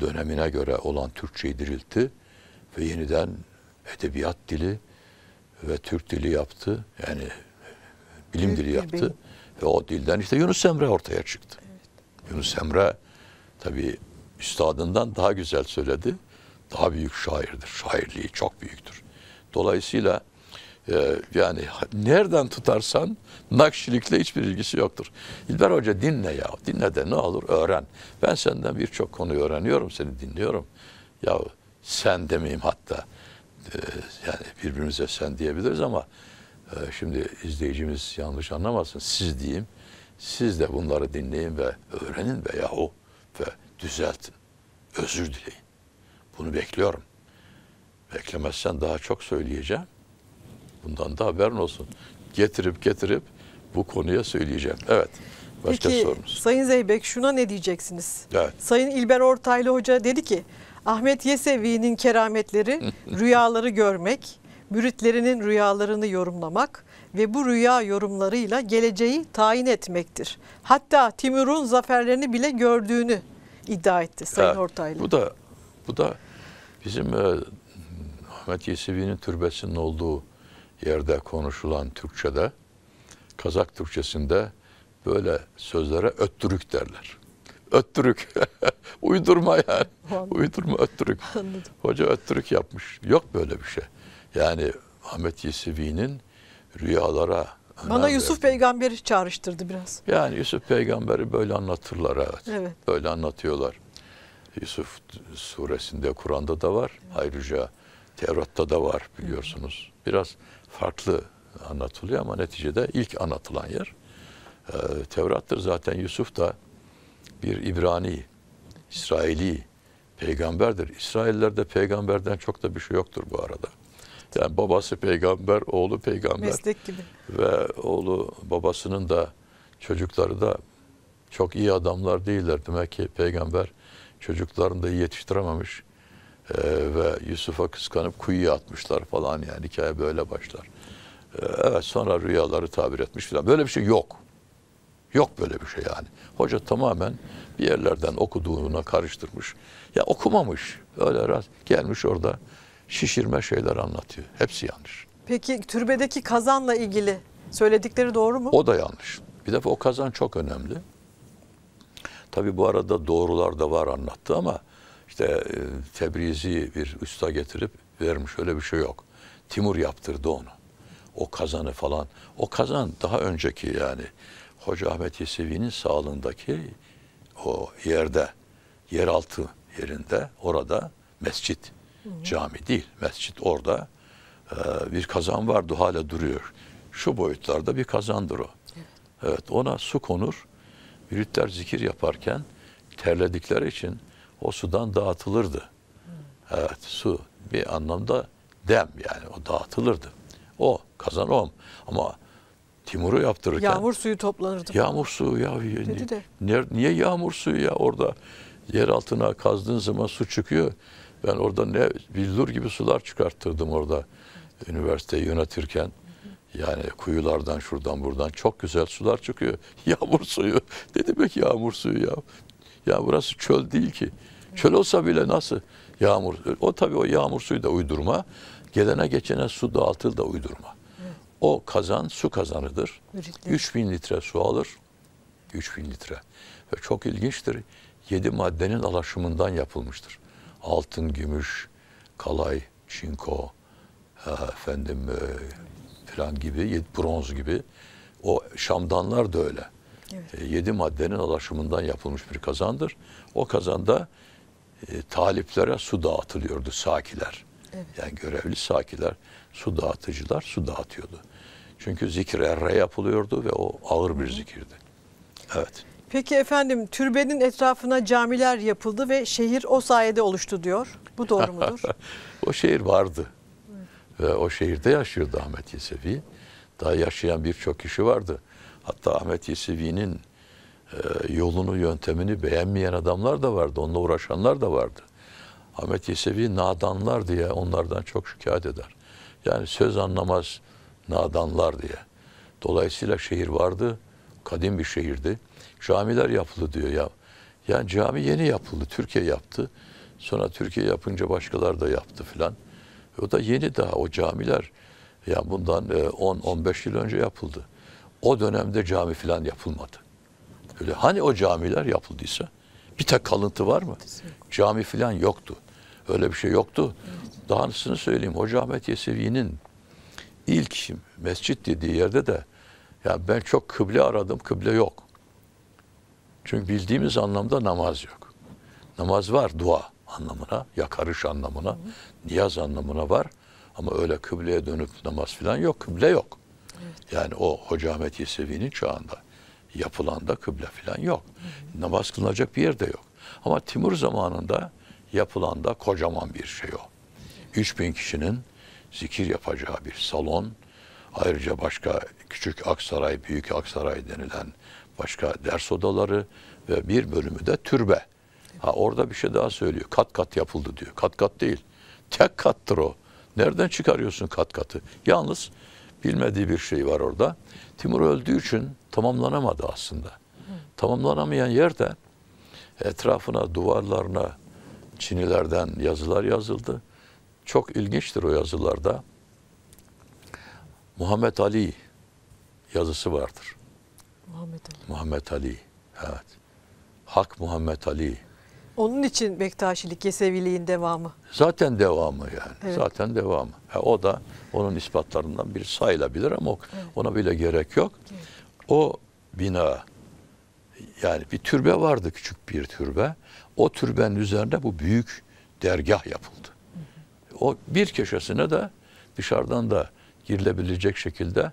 dönemine göre olan Türkçeyi diriltti ve yeniden edebiyat dili ve Türk dili yaptı. Yani bilim Büyük dili yaptı. Ve o dilden işte Yunus Emre ortaya çıktı. Evet. Yunus Emre tabii üstadından daha güzel söyledi daha büyük şairdir. Şairliği çok büyüktür. Dolayısıyla e, yani nereden tutarsan nakşilikle hiçbir ilgisi yoktur. İlber Hoca dinle ya. Dinle de ne olur öğren. Ben senden birçok konuyu öğreniyorum. Seni dinliyorum. Ya sen demeyeyim hatta. E, yani birbirimize sen diyebiliriz ama e, şimdi izleyicimiz yanlış anlamasın. Siz diyeyim. Siz de bunları dinleyin ve öğrenin ve yahu ve düzeltin. Özür dileyin. Bunu bekliyorum. Beklemezsen daha çok söyleyeceğim. Bundan da haberin olsun. Getirip getirip bu konuya söyleyeceğim. Evet. Başka Peki, sorumuz. Sayın Zeybek şuna ne diyeceksiniz? Evet. Sayın İlber Ortaylı Hoca dedi ki Ahmet Yesevi'nin kerametleri <laughs> rüyaları görmek, müritlerinin rüyalarını yorumlamak ve bu rüya yorumlarıyla geleceği tayin etmektir. Hatta Timur'un zaferlerini bile gördüğünü iddia etti Sayın evet, Ortaylı. Bu da bu da bizim e, Ahmet Yesevi'nin türbesinin olduğu yerde konuşulan Türkçe'de, Kazak Türkçesinde böyle sözlere öttürük derler. Öttürük. <laughs> Uydurma yani. Anladım. Uydurma öttürük. Anladım. Hoca öttürük yapmış. Yok böyle bir şey. Yani Ahmet Yesevi'nin rüyalara bana Yusuf verdi. peygamberi çağrıştırdı biraz. Yani Yusuf peygamberi böyle anlatırlar evet. evet. Böyle anlatıyorlar. Yusuf suresinde Kur'an'da da var. Ayrıca Tevrat'ta da var biliyorsunuz. Biraz farklı anlatılıyor ama neticede ilk anlatılan yer e, Tevrat'tır. Zaten Yusuf da bir İbrani, İsraili peygamberdir. İsraillerde peygamberden çok da bir şey yoktur bu arada. Yani babası peygamber, oğlu peygamber. Meslek gibi. Ve oğlu babasının da çocukları da çok iyi adamlar değiller. Demek ki peygamber çocuklarını da yetiştirememiş e, ve Yusuf'a kıskanıp kuyuya atmışlar falan yani hikaye böyle başlar. E, evet sonra rüyaları tabir etmiş falan böyle bir şey yok. Yok böyle bir şey yani. Hoca tamamen bir yerlerden okuduğuna karıştırmış. Ya okumamış. Öyle rast gelmiş orada şişirme şeyler anlatıyor. Hepsi yanlış. Peki türbedeki kazanla ilgili söyledikleri doğru mu? O da yanlış. Bir defa o kazan çok önemli. Tabi bu arada doğrular da var anlattı ama işte Tebrizi e, bir usta getirip vermiş öyle bir şey yok. Timur yaptırdı onu. O kazanı falan. O kazan daha önceki yani Hoca Ahmet Yesevi'nin sağlığındaki o yerde, yeraltı yerinde orada mescit, hı hı. cami değil mescit orada e, bir kazan vardı hala duruyor. Şu boyutlarda bir kazandır o. Evet, evet ona su konur müritler zikir yaparken terledikleri için o sudan dağıtılırdı. Evet su bir anlamda dem yani o dağıtılırdı. O kazan o ama Timur'u yaptırırken. Yağmur suyu toplanırdı. Yağmur suyu ya. Dedi de. Niye, niye yağmur suyu ya orada yer altına kazdığın zaman su çıkıyor. Ben orada ne billur gibi sular çıkarttırdım orada üniversiteyi yönetirken. Yani kuyulardan şuradan buradan çok güzel sular çıkıyor. <laughs> Yağmur suyu. Ne demek yağmur suyu ya? Ya burası çöl değil ki. Çöl olsa bile nasıl yağmur? O tabii o yağmur suyu da uydurma. Gelene geçene su dağıtıl da uydurma. O kazan su kazanıdır. 3000 litre su alır. 3000 litre. Ve çok ilginçtir. 7 maddenin alaşımından yapılmıştır. Altın, gümüş, kalay, çinko, efendim e, falan gibi, bronz gibi. O şamdanlar da öyle. Evet. E, yedi maddenin alaşımından yapılmış bir kazandır. O kazanda e, taliplere su dağıtılıyordu sakiler. Evet. Yani görevli sakiler, su dağıtıcılar su dağıtıyordu. Çünkü zikir erre yapılıyordu ve o ağır bir zikirdi. Evet. Peki efendim türbenin etrafına camiler yapıldı ve şehir o sayede oluştu diyor. Bu doğru mudur? <laughs> o şehir vardı. Ve o şehirde yaşıyordu Ahmet Yesevi. Daha yaşayan birçok kişi vardı. Hatta Ahmet Yesevi'nin e, yolunu, yöntemini beğenmeyen adamlar da vardı. Onunla uğraşanlar da vardı. Ahmet Yesevi nadanlar diye onlardan çok şikayet eder. Yani söz anlamaz nadanlar diye. Dolayısıyla şehir vardı. Kadim bir şehirdi. Camiler yapıldı diyor ya. Yani cami yeni yapıldı. Türkiye yaptı. Sonra Türkiye yapınca başkalar da yaptı filan. O da yeni daha o camiler. Ya bundan 10-15 e, yıl önce yapıldı. O dönemde cami falan yapılmadı. Öyle hani o camiler yapıldıysa bir tek kalıntı var mı? Cami falan yoktu. Öyle bir şey yoktu. Daha Dahasını söyleyeyim. Hoca Ahmet Yesevi'nin ilk mescit dediği yerde de ya yani ben çok kıble aradım. Kıble yok. Çünkü bildiğimiz anlamda namaz yok. Namaz var dua anlamına, yakarış anlamına niyaz anlamına var. Ama öyle kıbleye dönüp namaz falan yok. Kıble yok. Evet. Yani o Hoca Ahmet Yesevi'nin çağında yapılan da kıble falan yok. Hı hı. Namaz kılınacak bir yer de yok. Ama Timur zamanında yapılan da kocaman bir şey o. 3000 kişinin zikir yapacağı bir salon. Ayrıca başka küçük Aksaray, büyük Aksaray denilen başka ders odaları ve bir bölümü de türbe. Ha orada bir şey daha söylüyor. Kat kat yapıldı diyor. Kat kat değil. Tek kattır o. Nereden çıkarıyorsun kat katı? Yalnız bilmediği bir şey var orada. Timur öldüğü için tamamlanamadı aslında. Tamamlanamayan yerde etrafına, duvarlarına Çinilerden yazılar yazıldı. Çok ilginçtir o yazılarda. Muhammed Ali yazısı vardır. Muhammed Ali. Muhammed Ali. Evet. Hak Muhammed Ali. Onun için Bektaşilik, Yeseviliğin devamı. Zaten devamı yani. Evet. Zaten devamı. Yani e, o da onun ispatlarından bir sayılabilir ama evet. ona bile gerek yok. Evet. O bina yani bir türbe vardı küçük bir türbe. O türbenin üzerine bu büyük dergah yapıldı. Hı hı. O bir köşesine de dışarıdan da girilebilecek şekilde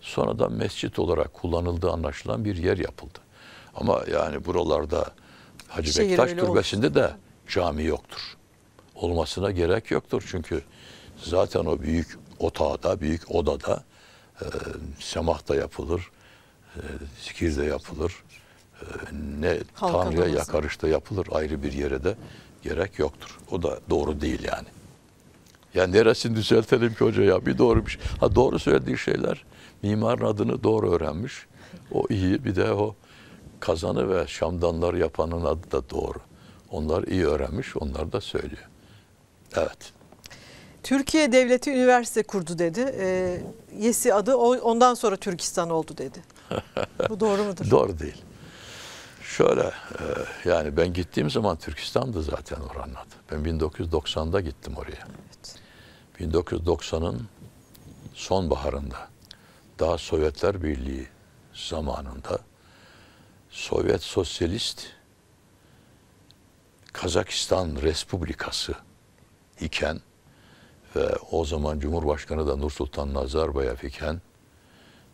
sonradan mescit olarak kullanıldığı anlaşılan bir yer yapıldı. Ama yani buralarda Hacı Şehir Bektaş Türbesi'nde de cami yoktur. Olmasına gerek yoktur. Çünkü zaten o büyük otağda, büyük odada e, semah da yapılır, e, zikir de yapılır. E, ne Halka Tanrı'ya yakarış da yapılır. Ayrı bir yere de gerek yoktur. O da doğru değil yani. Ya yani neresini düzeltelim ki hoca ya? Bir doğru bir şey. Ha doğru söylediği şeyler mimarın adını doğru öğrenmiş. O iyi bir de o kazanı ve şamdanlar yapanın adı da doğru. Onlar iyi öğrenmiş, onlar da söylüyor. Evet. Türkiye Devleti Üniversite kurdu dedi. E, YES'i adı ondan sonra Türkistan oldu dedi. Bu doğru mudur? <laughs> doğru değil. Şöyle e, yani ben gittiğim zaman Türkistan'dı zaten oranın adı. Ben 1990'da gittim oraya. Evet. 1990'ın sonbaharında daha Sovyetler Birliği zamanında Sovyet Sosyalist Kazakistan Respublikası iken ve o zaman Cumhurbaşkanı da Nursultan Nazarbayev iken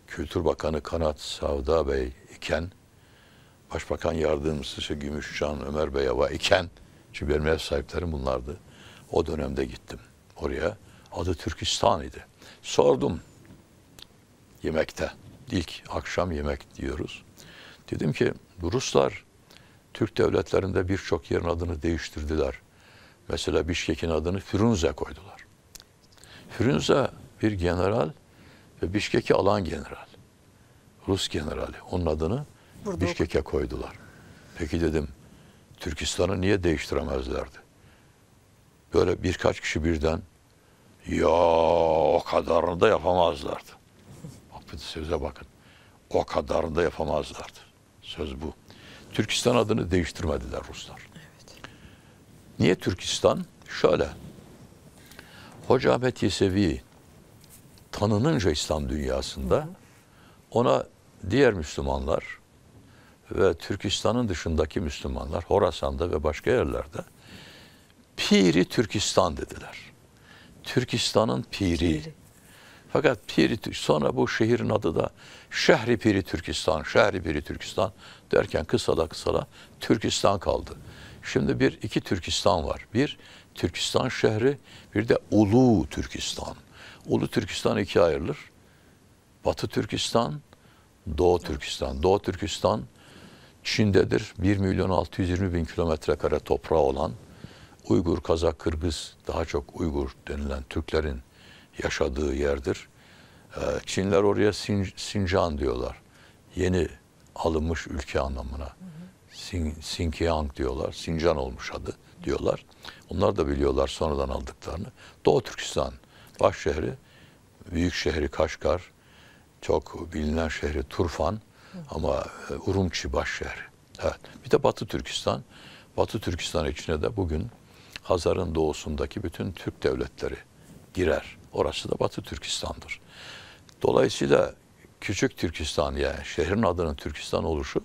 Kültür Bakanı Kanat Savda Bey iken Başbakan Yardımcısı Gümüşcan Ömer Bey ava iken çünkü benim ev sahiplerim bunlardı. O dönemde gittim oraya. Adı Türkistan idi. Sordum yemekte. İlk akşam yemek diyoruz. Dedim ki Ruslar Türk devletlerinde birçok yerin adını değiştirdiler. Mesela Bişkek'in adını Firunze koydular. Firunze bir general ve Bişkek'i alan general. Rus generali. Onun adını Bişkek'e koydular. Peki dedim Türkistan'ı niye değiştiremezlerdi? Böyle birkaç kişi birden ya o kadarını da yapamazlardı. Bak bir söze bakın. O kadarını da yapamazlardı. Söz bu. Türkistan adını değiştirmediler Ruslar. Evet. Niye Türkistan? Şöyle. Hoca Ahmet Yesevi tanınınca İslam dünyasında ona diğer Müslümanlar ve Türkistan'ın dışındaki Müslümanlar Horasan'da ve başka yerlerde Piri Türkistan dediler. Türkistan'ın piri. piri. Fakat Piri, sonra bu şehrin adı da Şehri Piri Türkistan, Şehri Piri Türkistan derken kısa da Türkistan kaldı. Şimdi bir iki Türkistan var. Bir Türkistan şehri, bir de Ulu Türkistan. Ulu Türkistan ikiye ayrılır. Batı Türkistan, Doğu Türkistan. Doğu Türkistan Çin'dedir. 1 milyon 620 bin kilometre kare toprağı olan Uygur, Kazak, Kırgız, daha çok Uygur denilen Türklerin yaşadığı yerdir. Ee, Çinler oraya Sin, Sincan diyorlar. Yeni alınmış ülke anlamına. Sin, Sinkiang diyorlar. Sincan olmuş adı diyorlar. Onlar da biliyorlar sonradan aldıklarını. Doğu Türkistan baş şehri, büyük şehri Kaşgar, çok bilinen şehri Turfan ama e, Urumçi baş şehri. Evet. Bir de Batı Türkistan. Batı Türkistan içine de bugün Hazar'ın doğusundaki bütün Türk devletleri girer. Orası da Batı Türkistan'dır. Dolayısıyla Küçük Türkistan yani şehrin adının Türkistan oluşu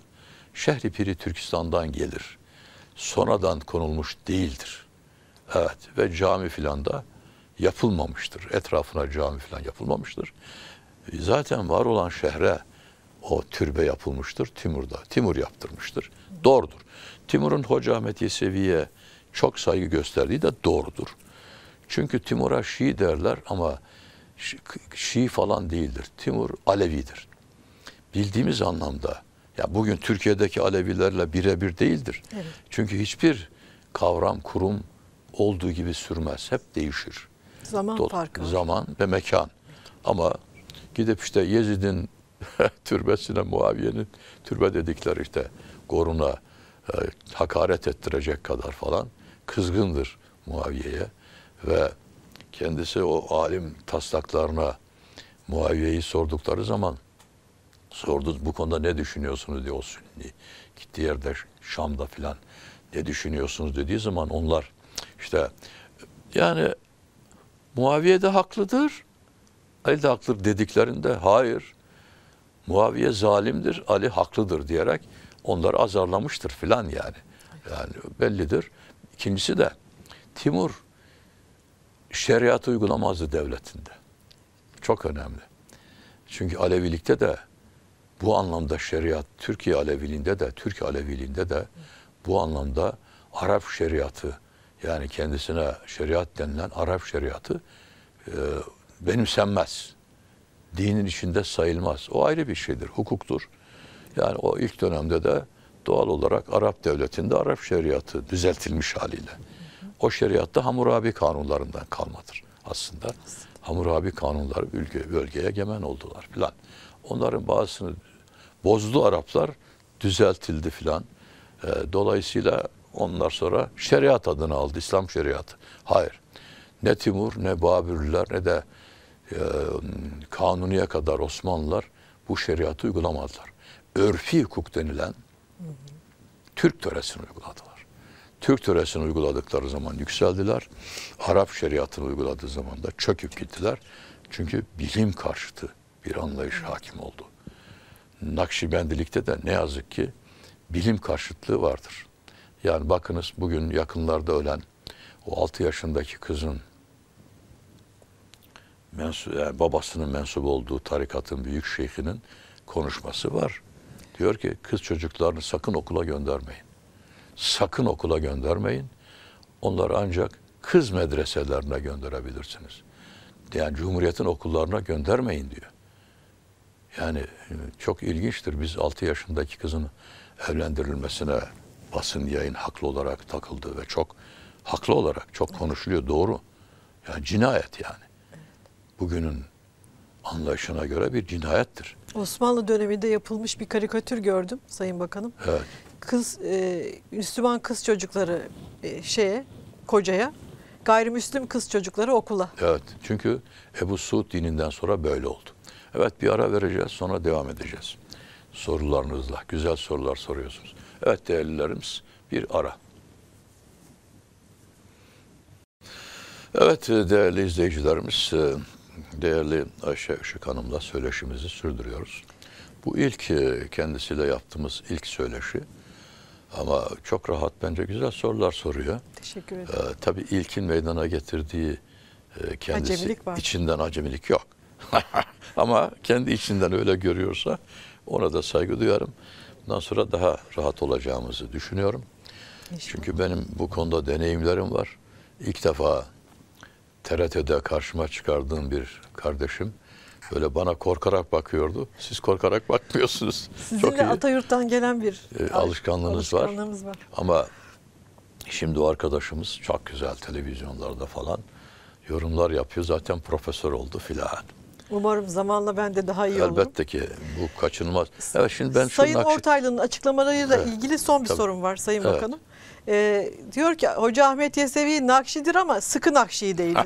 Şehri Piri Türkistan'dan gelir. Sonradan konulmuş değildir. Evet ve cami filan da yapılmamıştır. Etrafına cami filan yapılmamıştır. Zaten var olan şehre o türbe yapılmıştır Timur'da. Timur yaptırmıştır. Doğrudur. Timur'un Hoca Ahmet Yesevi'ye çok saygı gösterdiği de doğrudur. Çünkü Timur'a Şii derler ama Şii falan değildir. Timur Alevidir. Bildiğimiz anlamda ya bugün Türkiye'deki Alevilerle birebir değildir. Evet. Çünkü hiçbir kavram, kurum olduğu gibi sürmez. Hep değişir. Zaman Dol- farkı. Zaman ve mekan. Ama gidip işte Yezid'in <laughs> türbesine, Muaviye'nin türbe dedikleri işte Gorun'a e, hakaret ettirecek kadar falan kızgındır Muaviye'ye. Ve kendisi o alim taslaklarına Muaviye'yi sordukları zaman sordu bu konuda ne düşünüyorsunuz diye o Sünni gittiği yerde Şam'da filan ne düşünüyorsunuz dediği zaman onlar işte yani Muaviye de haklıdır Ali de haklıdır dediklerinde hayır Muaviye zalimdir Ali haklıdır diyerek onları azarlamıştır filan yani. Yani bellidir. İkincisi de Timur Şeriat uygulamazdı devletinde. Çok önemli. Çünkü Alevilikte de bu anlamda şeriat, Türkiye Aleviliğinde de, Türk Aleviliğinde de bu anlamda Arap şeriatı, yani kendisine şeriat denilen Arap şeriatı e, benimsenmez. Dinin içinde sayılmaz. O ayrı bir şeydir, hukuktur. Yani o ilk dönemde de doğal olarak Arap devletinde Arap şeriatı düzeltilmiş haliyle o şeriatta Hamurabi kanunlarından kalmadır aslında. Hamurabi kanunları ülke, bölgeye gemen oldular filan. Onların bazısını bozdu Araplar, düzeltildi filan. E, dolayısıyla onlar sonra şeriat adını aldı, İslam şeriatı. Hayır, ne Timur ne Babürler ne de e, Kanuni'ye kadar Osmanlılar bu şeriatı uygulamadılar. Örfi hukuk denilen Türk töresini uyguladılar. Türk töresini uyguladıkları zaman yükseldiler. Arap şeriatını uyguladığı zaman da çöküp gittiler. Çünkü bilim karşıtı bir anlayış hakim oldu. Nakşibendilikte de ne yazık ki bilim karşıtlığı vardır. Yani bakınız bugün yakınlarda ölen o 6 yaşındaki kızın mensu, yani babasının mensup olduğu tarikatın büyük şeyhinin konuşması var. Diyor ki kız çocuklarını sakın okula göndermeyin sakın okula göndermeyin. Onları ancak kız medreselerine gönderebilirsiniz. Yani Cumhuriyet'in okullarına göndermeyin diyor. Yani e, çok ilginçtir. Biz 6 yaşındaki kızın evlendirilmesine basın yayın haklı olarak takıldı ve çok haklı olarak çok konuşuluyor doğru. Yani cinayet yani. Bugünün anlayışına göre bir cinayettir. Osmanlı döneminde yapılmış bir karikatür gördüm Sayın Bakanım. Evet kız e, Müslüman kız çocukları e, şeye kocaya gayrimüslim kız çocukları okula. Evet çünkü Ebu Suud dininden sonra böyle oldu. Evet bir ara vereceğiz sonra devam edeceğiz. Sorularınızla güzel sorular soruyorsunuz. Evet değerlilerimiz bir ara. Evet değerli izleyicilerimiz, e, değerli Ayşe Işık Hanım'la söyleşimizi sürdürüyoruz. Bu ilk e, kendisiyle yaptığımız ilk söyleşi ama çok rahat bence güzel sorular soruyor. Teşekkür ee, ederim. Ee, tabii ilkin meydana getirdiği e, kendisi acemilik var. içinden acemilik yok. <laughs> Ama kendi içinden öyle görüyorsa ona da saygı duyarım. Bundan sonra daha rahat olacağımızı düşünüyorum. İnşallah. Çünkü benim bu konuda deneyimlerim var. İlk defa TRT'de karşıma çıkardığım bir kardeşim Böyle bana korkarak bakıyordu. Siz korkarak bakmıyorsunuz. Sizinle Çok de Atayurt'tan gelen bir alışkanlığınız, ee, alışkanlığınız var. var. Ama şimdi o arkadaşımız çok güzel televizyonlarda falan yorumlar yapıyor. Zaten profesör oldu filan. Umarım zamanla ben de daha iyi olurum. Elbette ki bu kaçınılmaz. Evet şimdi ben Sayın Ortaylı'nın açıklamalarıyla ilgili son bir tabii. sorum var Sayın evet. Bakanım e, diyor ki Hoca Ahmet Yesevi nakşidir ama sıkı nakşi değildir.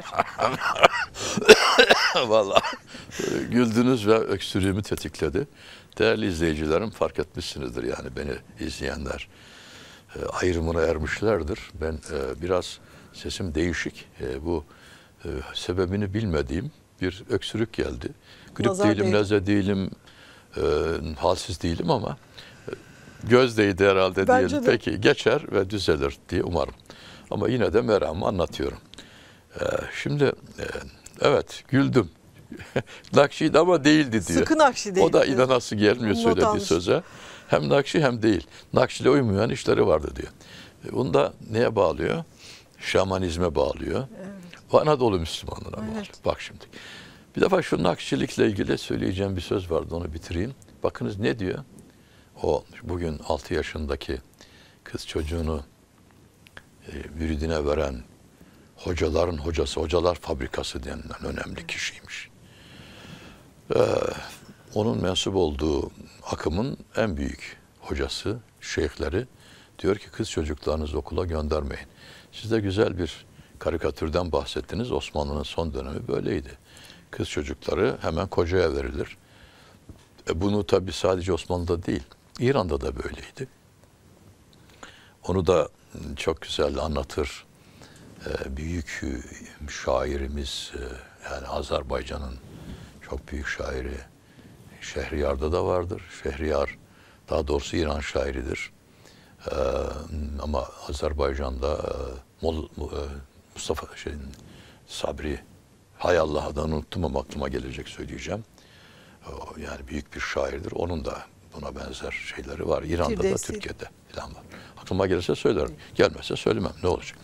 <laughs> Valla güldünüz ve öksürüğümü tetikledi. Değerli izleyicilerim fark etmişsinizdir yani beni izleyenler e, ayrımına ermişlerdir. Ben e, biraz sesim değişik. E, bu e, sebebini bilmediğim bir öksürük geldi. Grip Nazar değilim, değil. leze değilim, e, halsiz değilim ama gözdeydi herhalde Bence diyelim. De. Peki geçer ve düzelir diye umarım. Ama yine de meramı anlatıyorum. Ee, şimdi e, evet güldüm. <laughs> Nakşi'ydi ama değildi diyor. Sıkı Nakşi değildi. O da inanası gelmiyor söylediği almış. söze. Hem Nakşi hem değil. Nakşi'yle uymayan işleri vardı diyor. E, bunu da neye bağlıyor? Şamanizme bağlıyor. Evet. Anadolu Müslümanlarına evet. bağlı. Bak şimdi. Bir defa şu nakşilikle ilgili söyleyeceğim bir söz vardı onu bitireyim. Bakınız ne diyor? o bugün 6 yaşındaki kız çocuğunu e, müridine veren hocaların hocası, hocalar fabrikası denilen önemli kişiymiş. Ee, onun mensup olduğu akımın en büyük hocası, şeyhleri diyor ki kız çocuklarınızı okula göndermeyin. Siz de güzel bir karikatürden bahsettiniz. Osmanlı'nın son dönemi böyleydi. Kız çocukları hemen kocaya verilir. E bunu tabi sadece Osmanlı'da değil, İran'da da böyleydi. Onu da çok güzel anlatır ee, büyük şairimiz e, yani Azerbaycan'ın çok büyük şairi Şehriyar'da da vardır. Şehriyar daha doğrusu İran şairidir. Ee, ama Azerbaycan'da e, e, Mustafa şey, Sabri Hay Allah'dan unuttum ama aklıma gelecek söyleyeceğim. Yani büyük bir şairdir. Onun da buna benzer şeyleri var. İran'da Türkiye'de. da Türkiye'de falan var. Aklıma gelirse söylerim. Gelmezse söylemem. Ne olacak?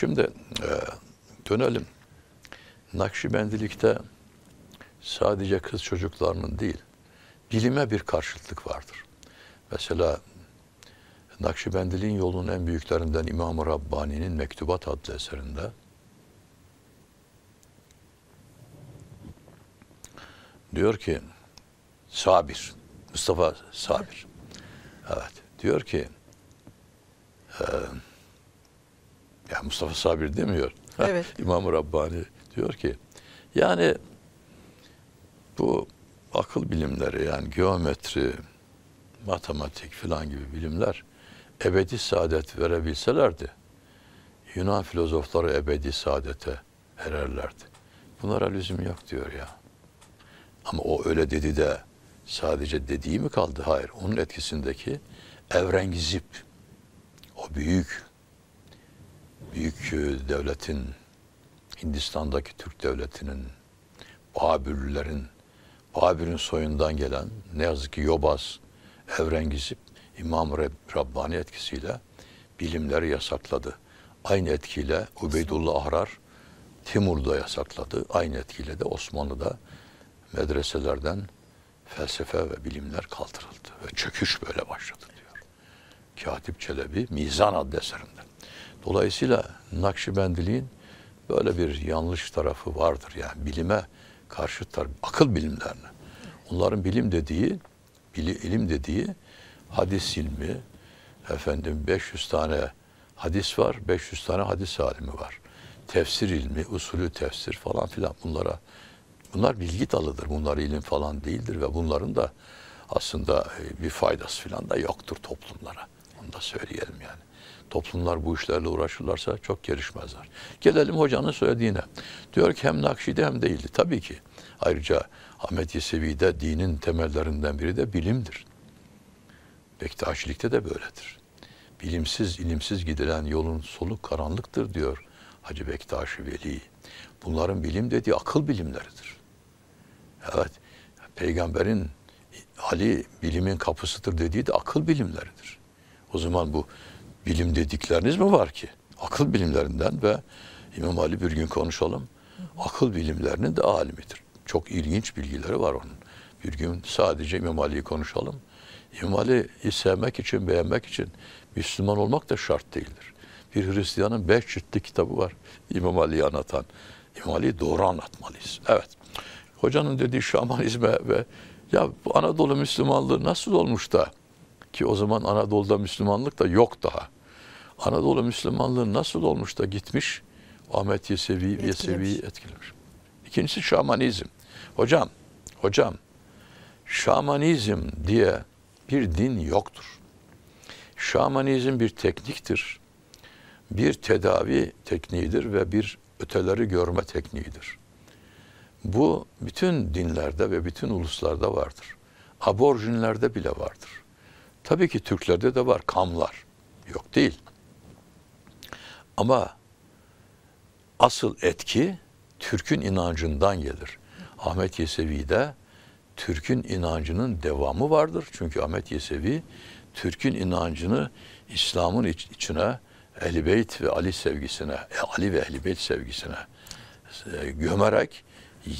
Şimdi e, dönelim. Nakşibendilikte sadece kız çocuklarının değil, bilime bir karşıtlık vardır. Mesela Nakşibendiliğin yolunun en büyüklerinden İmam-ı Rabbani'nin Mektubat adlı eserinde diyor ki sabir Mustafa Sabir. Evet. Diyor ki e, ya Mustafa Sabir demiyor. <laughs> Evet. i̇mam Rabbani diyor ki yani bu akıl bilimleri yani geometri, matematik filan gibi bilimler ebedi saadet verebilselerdi Yunan filozofları ebedi saadete ererlerdi. Bunlara lüzum yok diyor ya. Ama o öyle dedi de sadece dediği mi kaldı? Hayır. Onun etkisindeki Evrengizip, o büyük, büyük e, devletin, Hindistan'daki Türk devletinin, Babürlerin, Babür'ün soyundan gelen ne yazık ki Yobaz, Evrengizip, İmam Rabbani etkisiyle bilimleri yasakladı. Aynı etkiyle Ubeydullah Ahrar Timur'da yasakladı. Aynı etkiyle de Osmanlı'da medreselerden felsefe ve bilimler kaldırıldı ve çöküş böyle başladı diyor. Katip Çelebi Mizan adlı eserinde. Dolayısıyla Nakşibendiliğin böyle bir yanlış tarafı vardır. Yani bilime karşı taraf, akıl bilimlerine. Onların bilim dediği, bili, ilim dediği hadis ilmi, efendim 500 tane hadis var, 500 tane hadis alimi var. Tefsir ilmi, usulü tefsir falan filan bunlara Bunlar bilgi dalıdır. Bunlar ilim falan değildir ve bunların da aslında e, bir faydası falan da yoktur toplumlara. Onu da söyleyelim yani. Toplumlar bu işlerle uğraşırlarsa çok gelişmezler. Gelelim hocanın söylediğine. Diyor ki hem Nakşi'de hem değildi. Tabii ki ayrıca Ahmet Yesevi'de dinin temellerinden biri de bilimdir. Bektaşilikte de böyledir. Bilimsiz, ilimsiz gidilen yolun solu karanlıktır diyor Hacı Bektaşi Veli. Bunların bilim dediği akıl bilimleridir. Evet. Peygamberin Ali bilimin kapısıdır dediği de akıl bilimleridir. O zaman bu bilim dedikleriniz mi var ki? Akıl bilimlerinden ve İmam Ali bir gün konuşalım. Akıl bilimlerinin de alimidir. Çok ilginç bilgileri var onun. Bir gün sadece İmam Ali'yi konuşalım. İmam Ali'yi sevmek için, beğenmek için Müslüman olmak da şart değildir. Bir Hristiyanın beş ciltli kitabı var İmam Ali'yi anlatan. İmam Ali'yi doğru anlatmalıyız. Evet hocanın dediği şamanizme ve ya bu Anadolu Müslümanlığı nasıl olmuş da ki o zaman Anadolu'da Müslümanlık da yok daha. Anadolu Müslümanlığı nasıl olmuş da gitmiş Ahmet Yesevi Yesevi etkilemiş. İkincisi şamanizm. Hocam, hocam şamanizm diye bir din yoktur. Şamanizm bir tekniktir. Bir tedavi tekniğidir ve bir öteleri görme tekniğidir. Bu bütün dinlerde ve bütün uluslarda vardır. Aborjinlerde bile vardır. Tabii ki Türklerde de var kamlar. Yok değil. Ama asıl etki Türk'ün inancından gelir. Ahmet Yesevi'de Türk'ün inancının devamı vardır. Çünkü Ahmet Yesevi Türk'ün inancını İslam'ın iç, içine Ehl-i Beyt ve Ali sevgisine, e, Ali ve Ehl-i Beyt sevgisine e, gömerek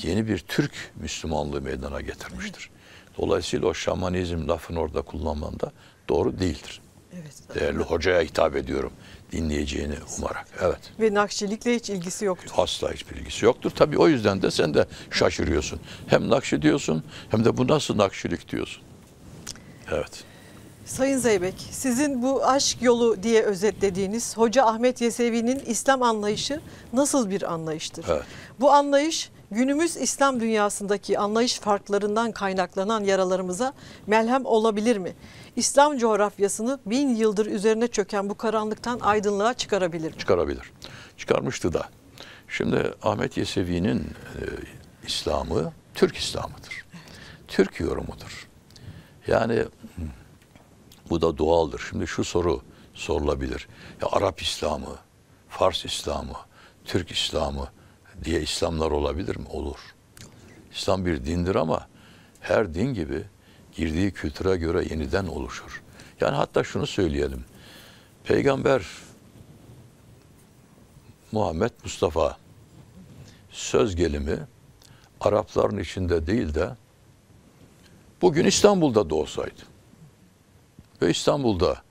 yeni bir Türk Müslümanlığı meydana getirmiştir. Dolayısıyla o şamanizm lafını orada kullanman da doğru değildir. Evet, Değerli hocaya hitap ediyorum dinleyeceğini umarak. Evet. Ve nakşilikle hiç ilgisi yoktur. Asla hiçbir ilgisi yoktur. Tabii o yüzden de sen de şaşırıyorsun. Hem nakşi diyorsun hem de bu nasıl nakşilik diyorsun. Evet. Sayın Zeybek, sizin bu aşk yolu diye özetlediğiniz Hoca Ahmet Yesevi'nin İslam anlayışı nasıl bir anlayıştır? Evet. Bu anlayış günümüz İslam dünyasındaki anlayış farklarından kaynaklanan yaralarımıza melhem olabilir mi? İslam coğrafyasını bin yıldır üzerine çöken bu karanlıktan aydınlığa çıkarabilir mi? Çıkarabilir. Çıkarmıştı da. Şimdi Ahmet Yesevi'nin e, İslam'ı Türk İslam'ıdır. Evet. Türk yorumudur. Yani bu da doğaldır. Şimdi şu soru sorulabilir. Ya Arap İslam'ı, Fars İslam'ı, Türk İslam'ı diye İslamlar olabilir mi? Olur. İslam bir dindir ama her din gibi girdiği kültüre göre yeniden oluşur. Yani hatta şunu söyleyelim. Peygamber Muhammed Mustafa söz gelimi Arapların içinde değil de bugün İstanbul'da doğsaydı ve İstanbul'da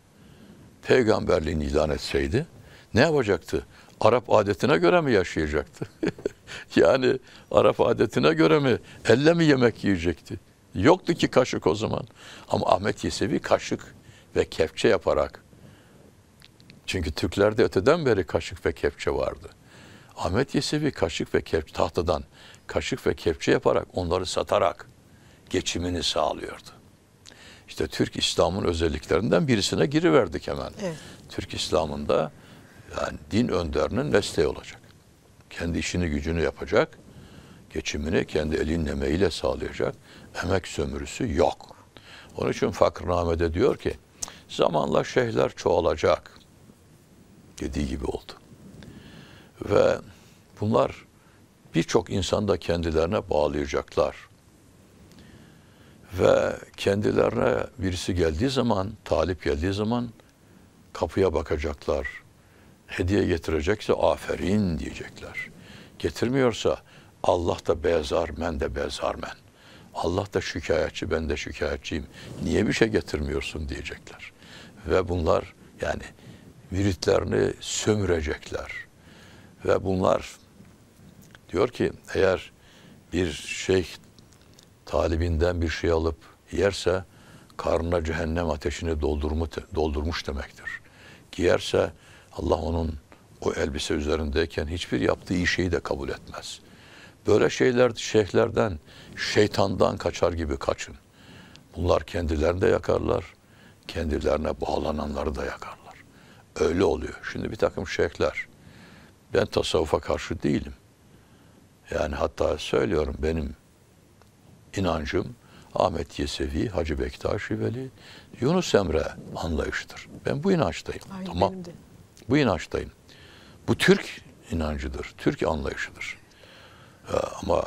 peygamberliğini ilan etseydi ne yapacaktı? Arap adetine göre mi yaşayacaktı? <laughs> yani Arap adetine göre mi elle mi yemek yiyecekti? Yoktu ki kaşık o zaman. Ama Ahmet Yesevi kaşık ve kepçe yaparak. Çünkü Türklerde öteden beri kaşık ve kepçe vardı. Ahmet Yesevi kaşık ve kepçe tahtadan kaşık ve kepçe yaparak onları satarak geçimini sağlıyordu. İşte Türk İslam'ın özelliklerinden birisine giriverdik hemen. Evet. Türk İslam'ında yani din önderinin desteği olacak. Kendi işini gücünü yapacak. Geçimini kendi elinin emeğiyle sağlayacak. Emek sömürüsü yok. Onun için Fakrname'de diyor ki zamanla şeyhler çoğalacak. Dediği gibi oldu. Ve bunlar birçok insan da kendilerine bağlayacaklar. Ve kendilerine birisi geldiği zaman, talip geldiği zaman kapıya bakacaklar. Hediye getirecekse aferin diyecekler. Getirmiyorsa Allah da bezar, ben de bezar bezarmen. Allah da şikayetçi, ben de şikayetçiyim. Niye bir şey getirmiyorsun diyecekler. Ve bunlar yani müritlerini sömürecekler. Ve bunlar diyor ki eğer bir şeyh talibinden bir şey alıp yerse karnına cehennem ateşini doldurmuş demektir. Giyerse Allah onun o elbise üzerindeyken hiçbir yaptığı iyi şeyi de kabul etmez. Böyle şeyler şeyhlerden, şeytandan kaçar gibi kaçın. Bunlar kendilerini de yakarlar, kendilerine bağlananları da yakarlar. Öyle oluyor. Şimdi bir takım şeyhler, ben tasavvufa karşı değilim. Yani hatta söylüyorum benim inancım Ahmet Yesevi, Hacı Bektaş Veli, Yunus Emre anlayıştır. Ben bu inançtayım. Aynı tamam. Benim de. Bu inançtayım. Bu Türk inancıdır, Türk anlayışıdır. Ee, ama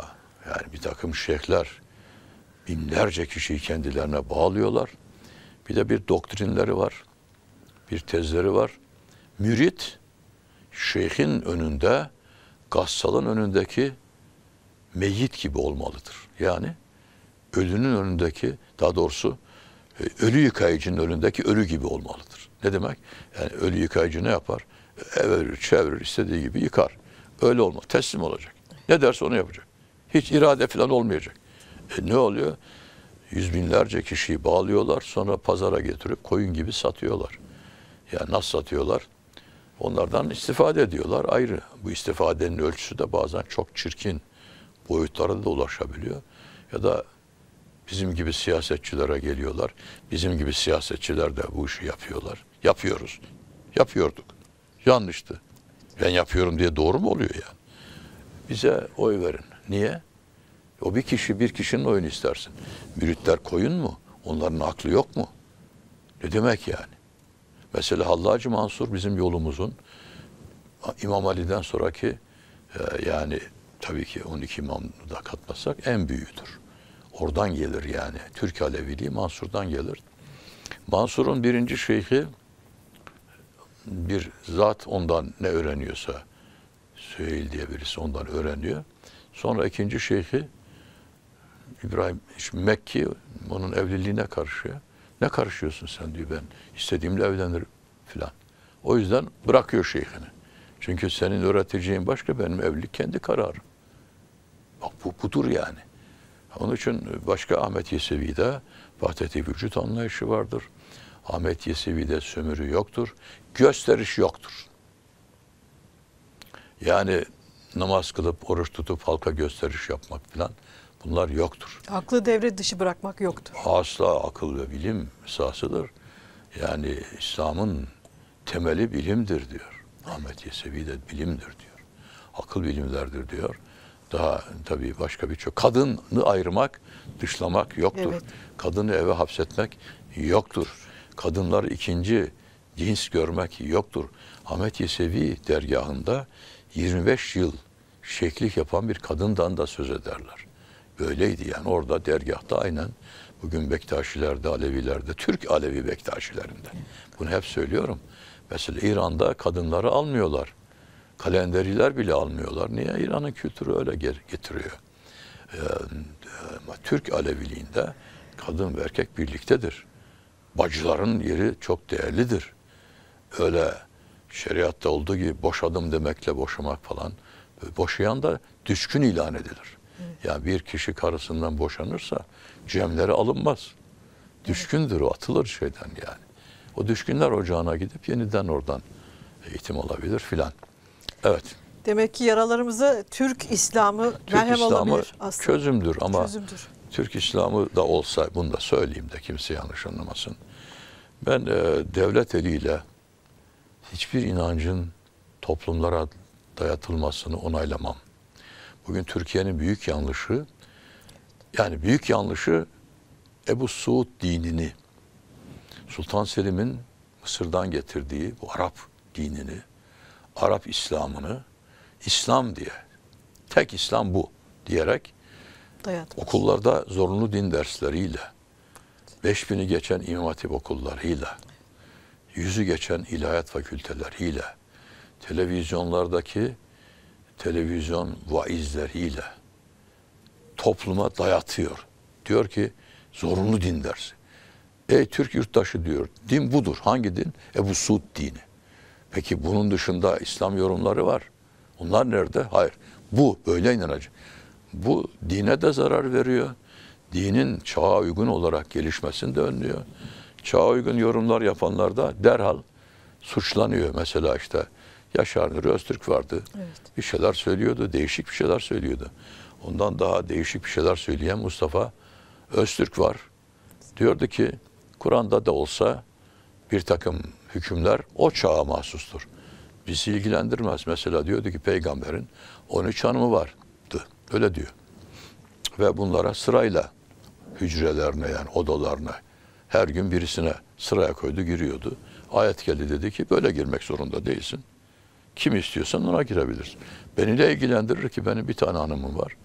yani bir takım şeyhler binlerce kişiyi kendilerine bağlıyorlar. Bir de bir doktrinleri var, bir tezleri var. Mürit, şeyhin önünde, gassalın önündeki meyyit gibi olmalıdır. Yani ölünün önündeki, daha doğrusu e, ölü yıkayıcının önündeki ölü gibi olmalıdır. Ne demek? Yani ölü yıkayıcı ne yapar? E, Evirir, çevirir, istediği gibi yıkar. Öyle olmaz. Teslim olacak. Ne derse onu yapacak. Hiç irade falan olmayacak. E ne oluyor? Yüz binlerce kişiyi bağlıyorlar. Sonra pazara getirip koyun gibi satıyorlar. Yani nasıl satıyorlar? Onlardan istifade ediyorlar ayrı. Bu istifadenin ölçüsü de bazen çok çirkin boyutlara da ulaşabiliyor. Ya da Bizim gibi siyasetçilere geliyorlar. Bizim gibi siyasetçiler de bu işi yapıyorlar. Yapıyoruz. Yapıyorduk. Yanlıştı. Ben yapıyorum diye doğru mu oluyor yani? Bize oy verin. Niye? O bir kişi bir kişinin oyunu istersin. Müritler koyun mu? Onların aklı yok mu? Ne demek yani? Mesela Hallacı Mansur bizim yolumuzun İmam Ali'den sonraki e, yani tabii ki 12 imamı da katmasak en büyüğüdür. Oradan gelir yani. Türk Aleviliği Mansur'dan gelir. Mansur'un birinci şeyhi bir zat ondan ne öğreniyorsa Süheyl diye birisi ondan öğreniyor. Sonra ikinci şeyhi İbrahim Mekki onun evliliğine karışıyor. Ne karışıyorsun sen diyor ben istediğimle evlenirim filan. O yüzden bırakıyor şeyhini. Çünkü senin öğreteceğin başka benim evlilik kendi kararım. Bak bu budur yani. Onun için başka Ahmet Yesevi'de vahdeti vücut anlayışı vardır. Ahmet Yesevi'de sömürü yoktur. Gösteriş yoktur. Yani namaz kılıp, oruç tutup halka gösteriş yapmak filan bunlar yoktur. Aklı devre dışı bırakmak yoktur. Asla akıl ve bilim esasıdır. Yani İslam'ın temeli bilimdir diyor. Ahmet Yesevi de bilimdir diyor. Akıl bilimlerdir diyor. Daha tabii başka birçok. Kadını ayırmak, dışlamak yoktur. Evet. Kadını eve hapsetmek yoktur. Kadınlar ikinci cins görmek yoktur. Ahmet Yesevi dergahında 25 yıl şeklik yapan bir kadından da söz ederler. Böyleydi yani orada dergahta aynen bugün Bektaşilerde, Alevilerde, Türk Alevi Bektaşilerinde. Bunu hep söylüyorum. Mesela İran'da kadınları almıyorlar kalenderiler bile almıyorlar. Niye? İran'ın kültürü öyle getiriyor. Ee, Türk Aleviliğinde kadın ve erkek birliktedir. Bacıların yeri çok değerlidir. Öyle şeriatta olduğu gibi boşadım demekle boşamak falan. Boşayan da düşkün ilan edilir. Evet. Yani bir kişi karısından boşanırsa cemleri alınmaz. Düşkündür o atılır şeyden yani. O düşkünler ocağına gidip yeniden oradan eğitim olabilir filan. Evet. Demek ki yaralarımızı Türk İslamı Türk merhem İslamı olabilir aslında. çözümdür ama çözümdür. Türk İslamı da olsa bunu da söyleyeyim de kimse yanlış anlamasın. Ben e, devlet eliyle hiçbir inancın toplumlara dayatılmasını onaylamam. Bugün Türkiye'nin büyük yanlışı yani büyük yanlışı Ebu Suud dinini Sultan Selim'in Mısır'dan getirdiği bu Arap dinini Arap İslam'ını İslam diye, tek İslam bu diyerek Dayatmış. okullarda zorunlu din dersleriyle, 5000'i geçen İmam Hatip okullarıyla, yüzü geçen ilahiyat fakülteleriyle, televizyonlardaki televizyon vaizleriyle topluma dayatıyor. Diyor ki zorunlu din dersi. Ey Türk yurttaşı diyor, din budur. Hangi din? Ebu Suud dini. Peki bunun dışında İslam yorumları var. Onlar nerede? Hayır. Bu böyle inanacak. Bu dine de zarar veriyor. Dinin çağa uygun olarak gelişmesini de önlüyor. Çağa uygun yorumlar yapanlar da derhal suçlanıyor. Mesela işte Yaşar Nuri Öztürk vardı. Evet. Bir şeyler söylüyordu. Değişik bir şeyler söylüyordu. Ondan daha değişik bir şeyler söyleyen Mustafa Öztürk var. Diyordu ki Kur'an'da da olsa bir takım hükümler o çağa mahsustur. Bizi ilgilendirmez. Mesela diyordu ki peygamberin 13 hanımı vardı. Öyle diyor. Ve bunlara sırayla hücrelerine yani odalarına her gün birisine sıraya koydu giriyordu. Ayet geldi dedi ki böyle girmek zorunda değilsin. Kim istiyorsan ona girebilirsin. Beni de ilgilendirir ki benim bir tane hanımım var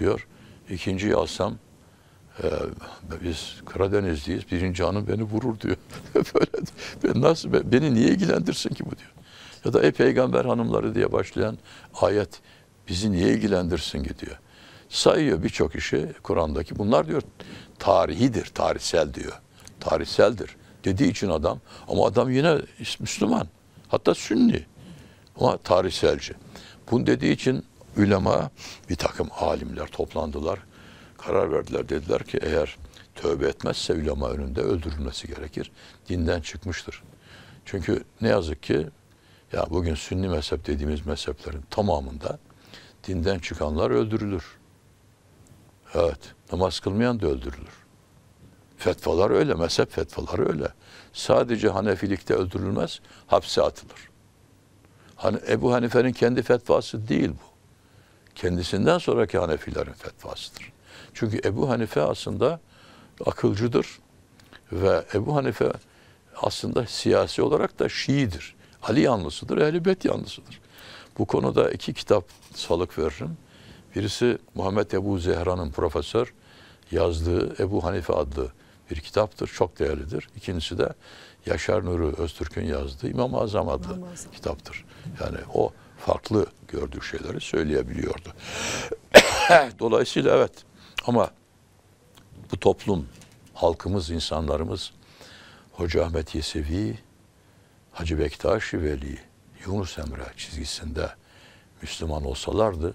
diyor. İkinciyi yazsam e, biz Karadenizliyiz birinci hanım beni vurur diyor. <laughs> Böyle ben nasıl beni niye ilgilendirsin ki bu diyor. Ya da ey peygamber hanımları diye başlayan ayet bizi niye ilgilendirsin ki diyor. Sayıyor birçok işi Kur'an'daki bunlar diyor tarihidir, tarihsel diyor. Tarihseldir dediği için adam ama adam yine Müslüman. Hatta Sünni ama tarihselci. Bunu dediği için ülema bir takım alimler toplandılar karar verdiler. Dediler ki eğer tövbe etmezse ulema önünde öldürülmesi gerekir. Dinden çıkmıştır. Çünkü ne yazık ki ya bugün sünni mezhep dediğimiz mezheplerin tamamında dinden çıkanlar öldürülür. Evet, namaz kılmayan da öldürülür. Fetvalar öyle, mezhep fetvaları öyle. Sadece Hanefilikte öldürülmez, hapse atılır. Hani Ebu Hanife'nin kendi fetvası değil bu kendisinden sonraki Hanefilerin fetvasıdır. Çünkü Ebu Hanife aslında akılcıdır ve Ebu Hanife aslında siyasi olarak da Şii'dir. Ali yanlısıdır, Ehl-i Beyt yanlısıdır. Bu konuda iki kitap salık veririm. Birisi Muhammed Ebu Zehra'nın profesör yazdığı Ebu Hanife adlı bir kitaptır. Çok değerlidir. İkincisi de Yaşar Nuri Öztürk'ün yazdığı İmam-ı Azam adlı İmam Azam. kitaptır. Yani o farklı gördüğü şeyleri söyleyebiliyordu. <coughs> Dolayısıyla evet ama bu toplum, halkımız, insanlarımız Hoca Ahmet Yesevi, Hacı Bektaş Veli, Yunus Emre çizgisinde Müslüman olsalardı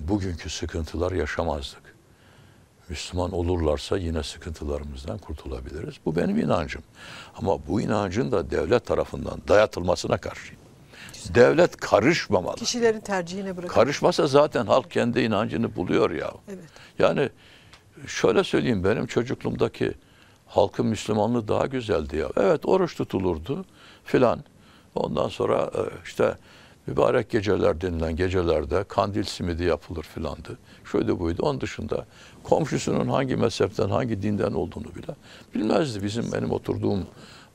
bugünkü sıkıntılar yaşamazdık. Müslüman olurlarsa yine sıkıntılarımızdan kurtulabiliriz. Bu benim inancım. Ama bu inancın da devlet tarafından dayatılmasına karşıyım diyorsun. Devlet karışmamalı. Kişilerin tercihine bırakın. Karışmasa zaten halk kendi inancını buluyor ya. Evet. Yani şöyle söyleyeyim benim çocukluğumdaki halkın Müslümanlığı daha güzeldi ya. Evet oruç tutulurdu filan. Ondan sonra e, işte mübarek geceler denilen gecelerde kandil simidi yapılır filandı. Şöyle buydu. Onun dışında komşusunun hangi mezhepten, hangi dinden olduğunu bile bilmezdi. Bizim benim oturduğum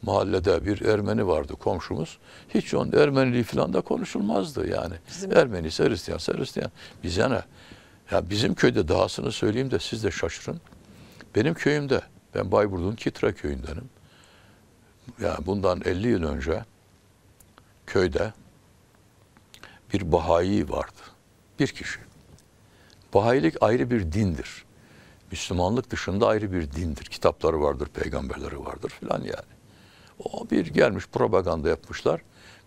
mahallede bir Ermeni vardı komşumuz. Hiç onun Ermeniliği falan da konuşulmazdı yani. Bizim... Ermeni ise Hristiyan ise Hristiyan. Bize ne? Ya bizim köyde dahasını söyleyeyim de siz de şaşırın. Benim köyümde, ben Bayburdun Kitra köyündenim. Yani bundan 50 yıl önce köyde bir Bahayi vardı. Bir kişi. Bahayilik ayrı bir dindir. Müslümanlık dışında ayrı bir dindir. Kitapları vardır, peygamberleri vardır filan yani. O bir gelmiş propaganda yapmışlar.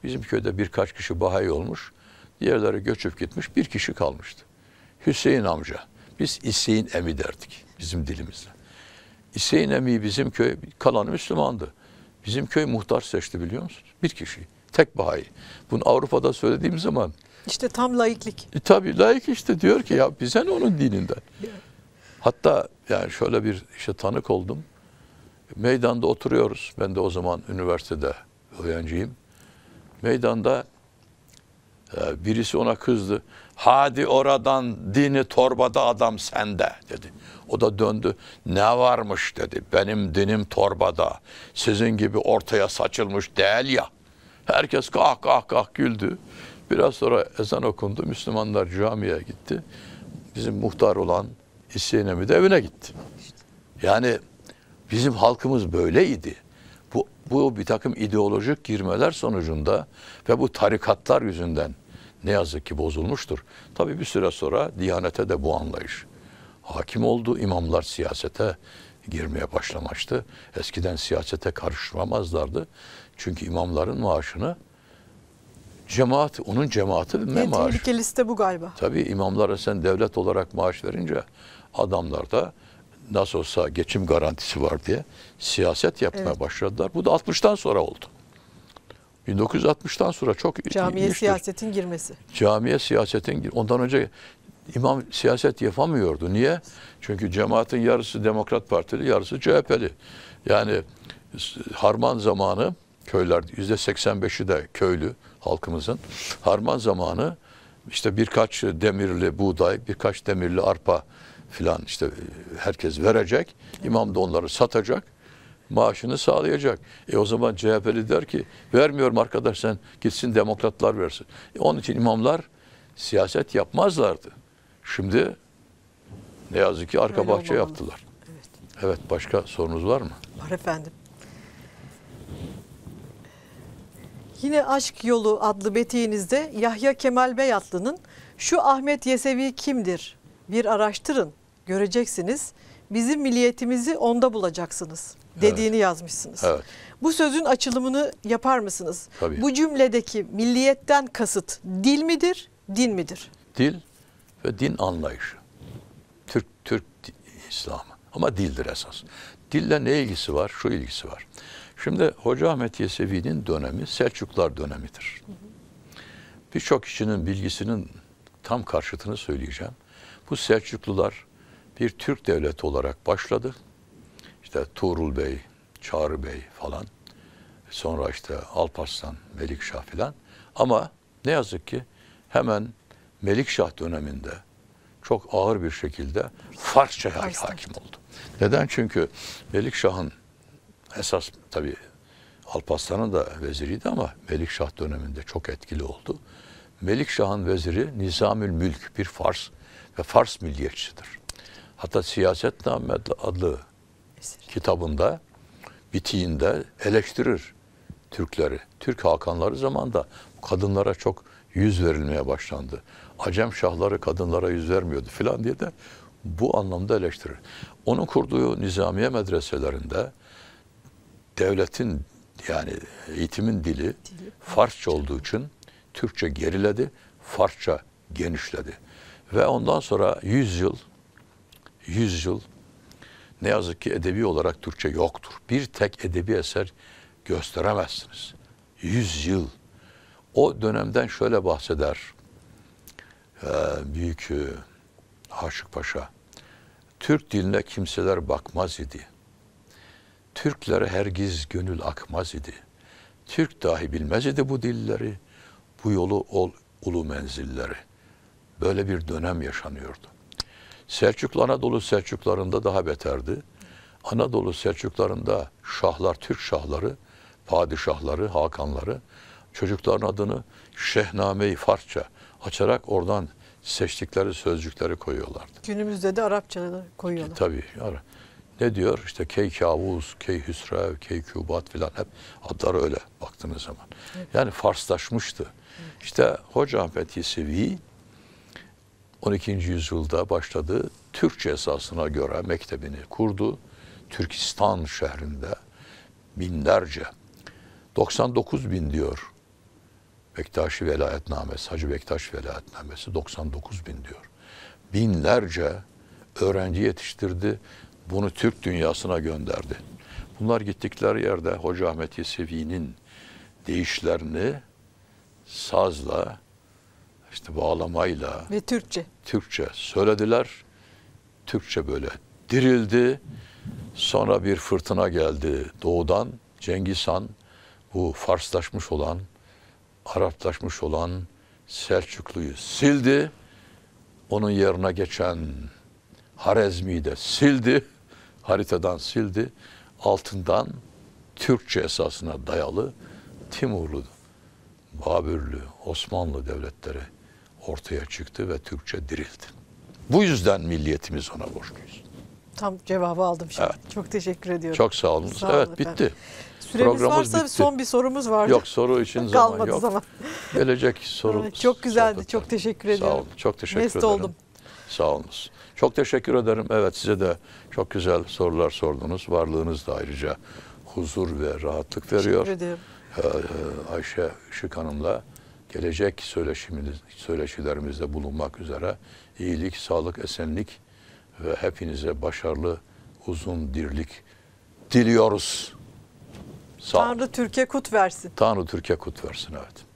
Bizim köyde birkaç kişi bahay olmuş. Diğerleri göçüp gitmiş. Bir kişi kalmıştı. Hüseyin amca. Biz Hüseyin emi derdik bizim dilimizle. Hüseyin emi bizim köy kalan Müslümandı. Bizim köy muhtar seçti biliyor musunuz? Bir kişi. Tek Bahay. Bunu Avrupa'da söylediğim zaman. İşte tam laiklik. E, tabii laik işte diyor ki ya bize ne onun dininden. <laughs> Hatta yani şöyle bir işte tanık oldum. Meydanda oturuyoruz. Ben de o zaman üniversitede öğrenciyim. Meydanda e, birisi ona kızdı. Hadi oradan dini torbada adam sende dedi. O da döndü. Ne varmış dedi. Benim dinim torbada. Sizin gibi ortaya saçılmış değil ya. Herkes kah kah kah güldü. Biraz sonra ezan okundu. Müslümanlar camiye gitti. Bizim muhtar olan İsyenemi de evine gitti. Yani Bizim halkımız böyleydi. Bu, bu bir takım ideolojik girmeler sonucunda ve bu tarikatlar yüzünden ne yazık ki bozulmuştur. Tabii bir süre sonra Diyanete de bu anlayış hakim oldu. İmamlar siyasete girmeye başlamıştı. Eskiden siyasete karışmamazlardı. Çünkü imamların maaşını cemaat, onun cemaati ve maaş? En tehlikeli liste bu galiba. Tabii imamlara sen devlet olarak maaş verince adamlar da nasıl olsa geçim garantisi var diye siyaset yapmaya evet. başladılar. Bu da 60'tan sonra oldu. 1960'tan sonra çok camiye ilginçtir. siyasetin girmesi. Camiye siyasetin gir. ondan önce imam siyaset yapamıyordu. Niye? Çünkü cemaatin yarısı Demokrat Partili, yarısı CHP'li. Yani harman zamanı köylerde yüzde 85'i de köylü halkımızın harman zamanı işte birkaç demirli buğday, birkaç demirli arpa filan işte herkes verecek. İmam da onları satacak. Maaşını sağlayacak. E o zaman CHP'li der ki vermiyorum arkadaş sen gitsin demokratlar versin. E onun için imamlar siyaset yapmazlardı. Şimdi ne yazık ki arka Öyle bahçe olmamalı. yaptılar. Evet. evet başka sorunuz var mı? Var efendim. Yine Aşk Yolu adlı betiğinizde Yahya Kemal Beyatlı'nın şu Ahmet Yesevi kimdir? Bir araştırın göreceksiniz. Bizim milliyetimizi onda bulacaksınız dediğini evet. yazmışsınız. Evet. Bu sözün açılımını yapar mısınız? Tabii. Bu cümledeki milliyetten kasıt dil midir, din midir? Dil ve din anlayışı. Türk Türk İslamı ama dildir esas. Dille ne ilgisi var? Şu ilgisi var. Şimdi Hoca Ahmet Yesevi'nin dönemi Selçuklar dönemidir. Birçok kişinin bilgisinin tam karşıtını söyleyeceğim. Bu Selçuklular bir Türk devleti olarak başladı. İşte Tuğrul Bey, Çağrı Bey falan. Sonra işte Alparslan, Melikşah falan. Ama ne yazık ki hemen Melikşah döneminde çok ağır bir şekilde Farsça'ya hakim oldu. Neden? Çünkü Melikşah'ın esas tabii Alparslan'ın da veziriydi ama Melikşah döneminde çok etkili oldu. Melikşah'ın veziri Nizamül Mülk bir Fars ve Fars milliyetçidir. Hatta Siyasetname adlı Esir. kitabında bitiğinde eleştirir Türkleri. Türk Hakanları zamanda kadınlara çok yüz verilmeye başlandı. Acem şahları kadınlara yüz vermiyordu filan diye de bu anlamda eleştirir. Onun kurduğu nizamiye medreselerinde devletin yani eğitimin dili, dili Farsça olduğu için Türkçe geriledi, Farsça genişledi. Ve ondan sonra 100 yıl 100 yıl ne yazık ki edebi olarak Türkçe yoktur. Bir tek edebi eser gösteremezsiniz. 100 yıl. O dönemden şöyle bahseder ee, büyük e, Aşık Paşa. Türk diline kimseler bakmaz idi. Türklere hergiz gönül akmaz idi. Türk dahi bilmez idi bu dilleri, bu yolu ol ulu menzilleri. Böyle bir dönem yaşanıyordu. Selçuklu Anadolu Selçuklarında daha beterdi. Anadolu Selçuklarında şahlar, Türk şahları, padişahları, hakanları çocukların adını Şehnameyi Farsça açarak oradan seçtikleri sözcükleri koyuyorlardı. Günümüzde de Arapçada koyuyorlar. Tabii. Ne diyor? İşte Key Kavuz, Key Hüsrev, Key Kubat filan hep adları öyle baktığınız zaman. Evet. Yani Farslaşmıştı. Evet. İşte Hoca Ahmet Yesevi 12. yüzyılda başladı. Türkçe esasına göre mektebini kurdu. Türkistan şehrinde binlerce 99 bin diyor Bektaşi velayetnamesi, Hacı Bektaş velayetnamesi 99 bin diyor. Binlerce öğrenci yetiştirdi. Bunu Türk dünyasına gönderdi. Bunlar gittikleri yerde Hoca Ahmet Yesevi'nin deyişlerini sazla işte bağlamayla ve Türkçe. Türkçe söylediler. Türkçe böyle dirildi. Sonra bir fırtına geldi doğudan. Cengiz Han bu Farslaşmış olan, Araplaşmış olan Selçuklu'yu sildi. Onun yerine geçen Harezmi'yi de sildi. <laughs> Haritadan sildi. Altından Türkçe esasına dayalı Timurlu, Babürlü, Osmanlı devletleri ortaya çıktı ve Türkçe dirildi. Bu yüzden milliyetimiz ona borçluyuz. Tam cevabı aldım şimdi. Evet. Çok teşekkür ediyorum. Çok sağ olun. Sağ olun evet bitti. Süremiz Programımız varsa bitti. son bir sorumuz var. Yok soru için zaman yok. zaman. Gelecek soru. çok güzeldi. Sohbetler. Çok teşekkür ediyorum. Sağ olun. Çok teşekkür Mest ederim. oldum. Sağ olunuz. Çok teşekkür ederim. Evet size de çok güzel sorular sordunuz. Varlığınız da ayrıca huzur ve rahatlık veriyor. Teşekkür ederim. Ee, e, Ayşe Işık Hanım'la gelecek söyleşimiz, söyleşilerimizde bulunmak üzere iyilik, sağlık, esenlik ve hepinize başarılı uzun dirlik diliyoruz. Sağ Tanrı Türkiye kut versin. Tanrı Türkiye kut versin evet.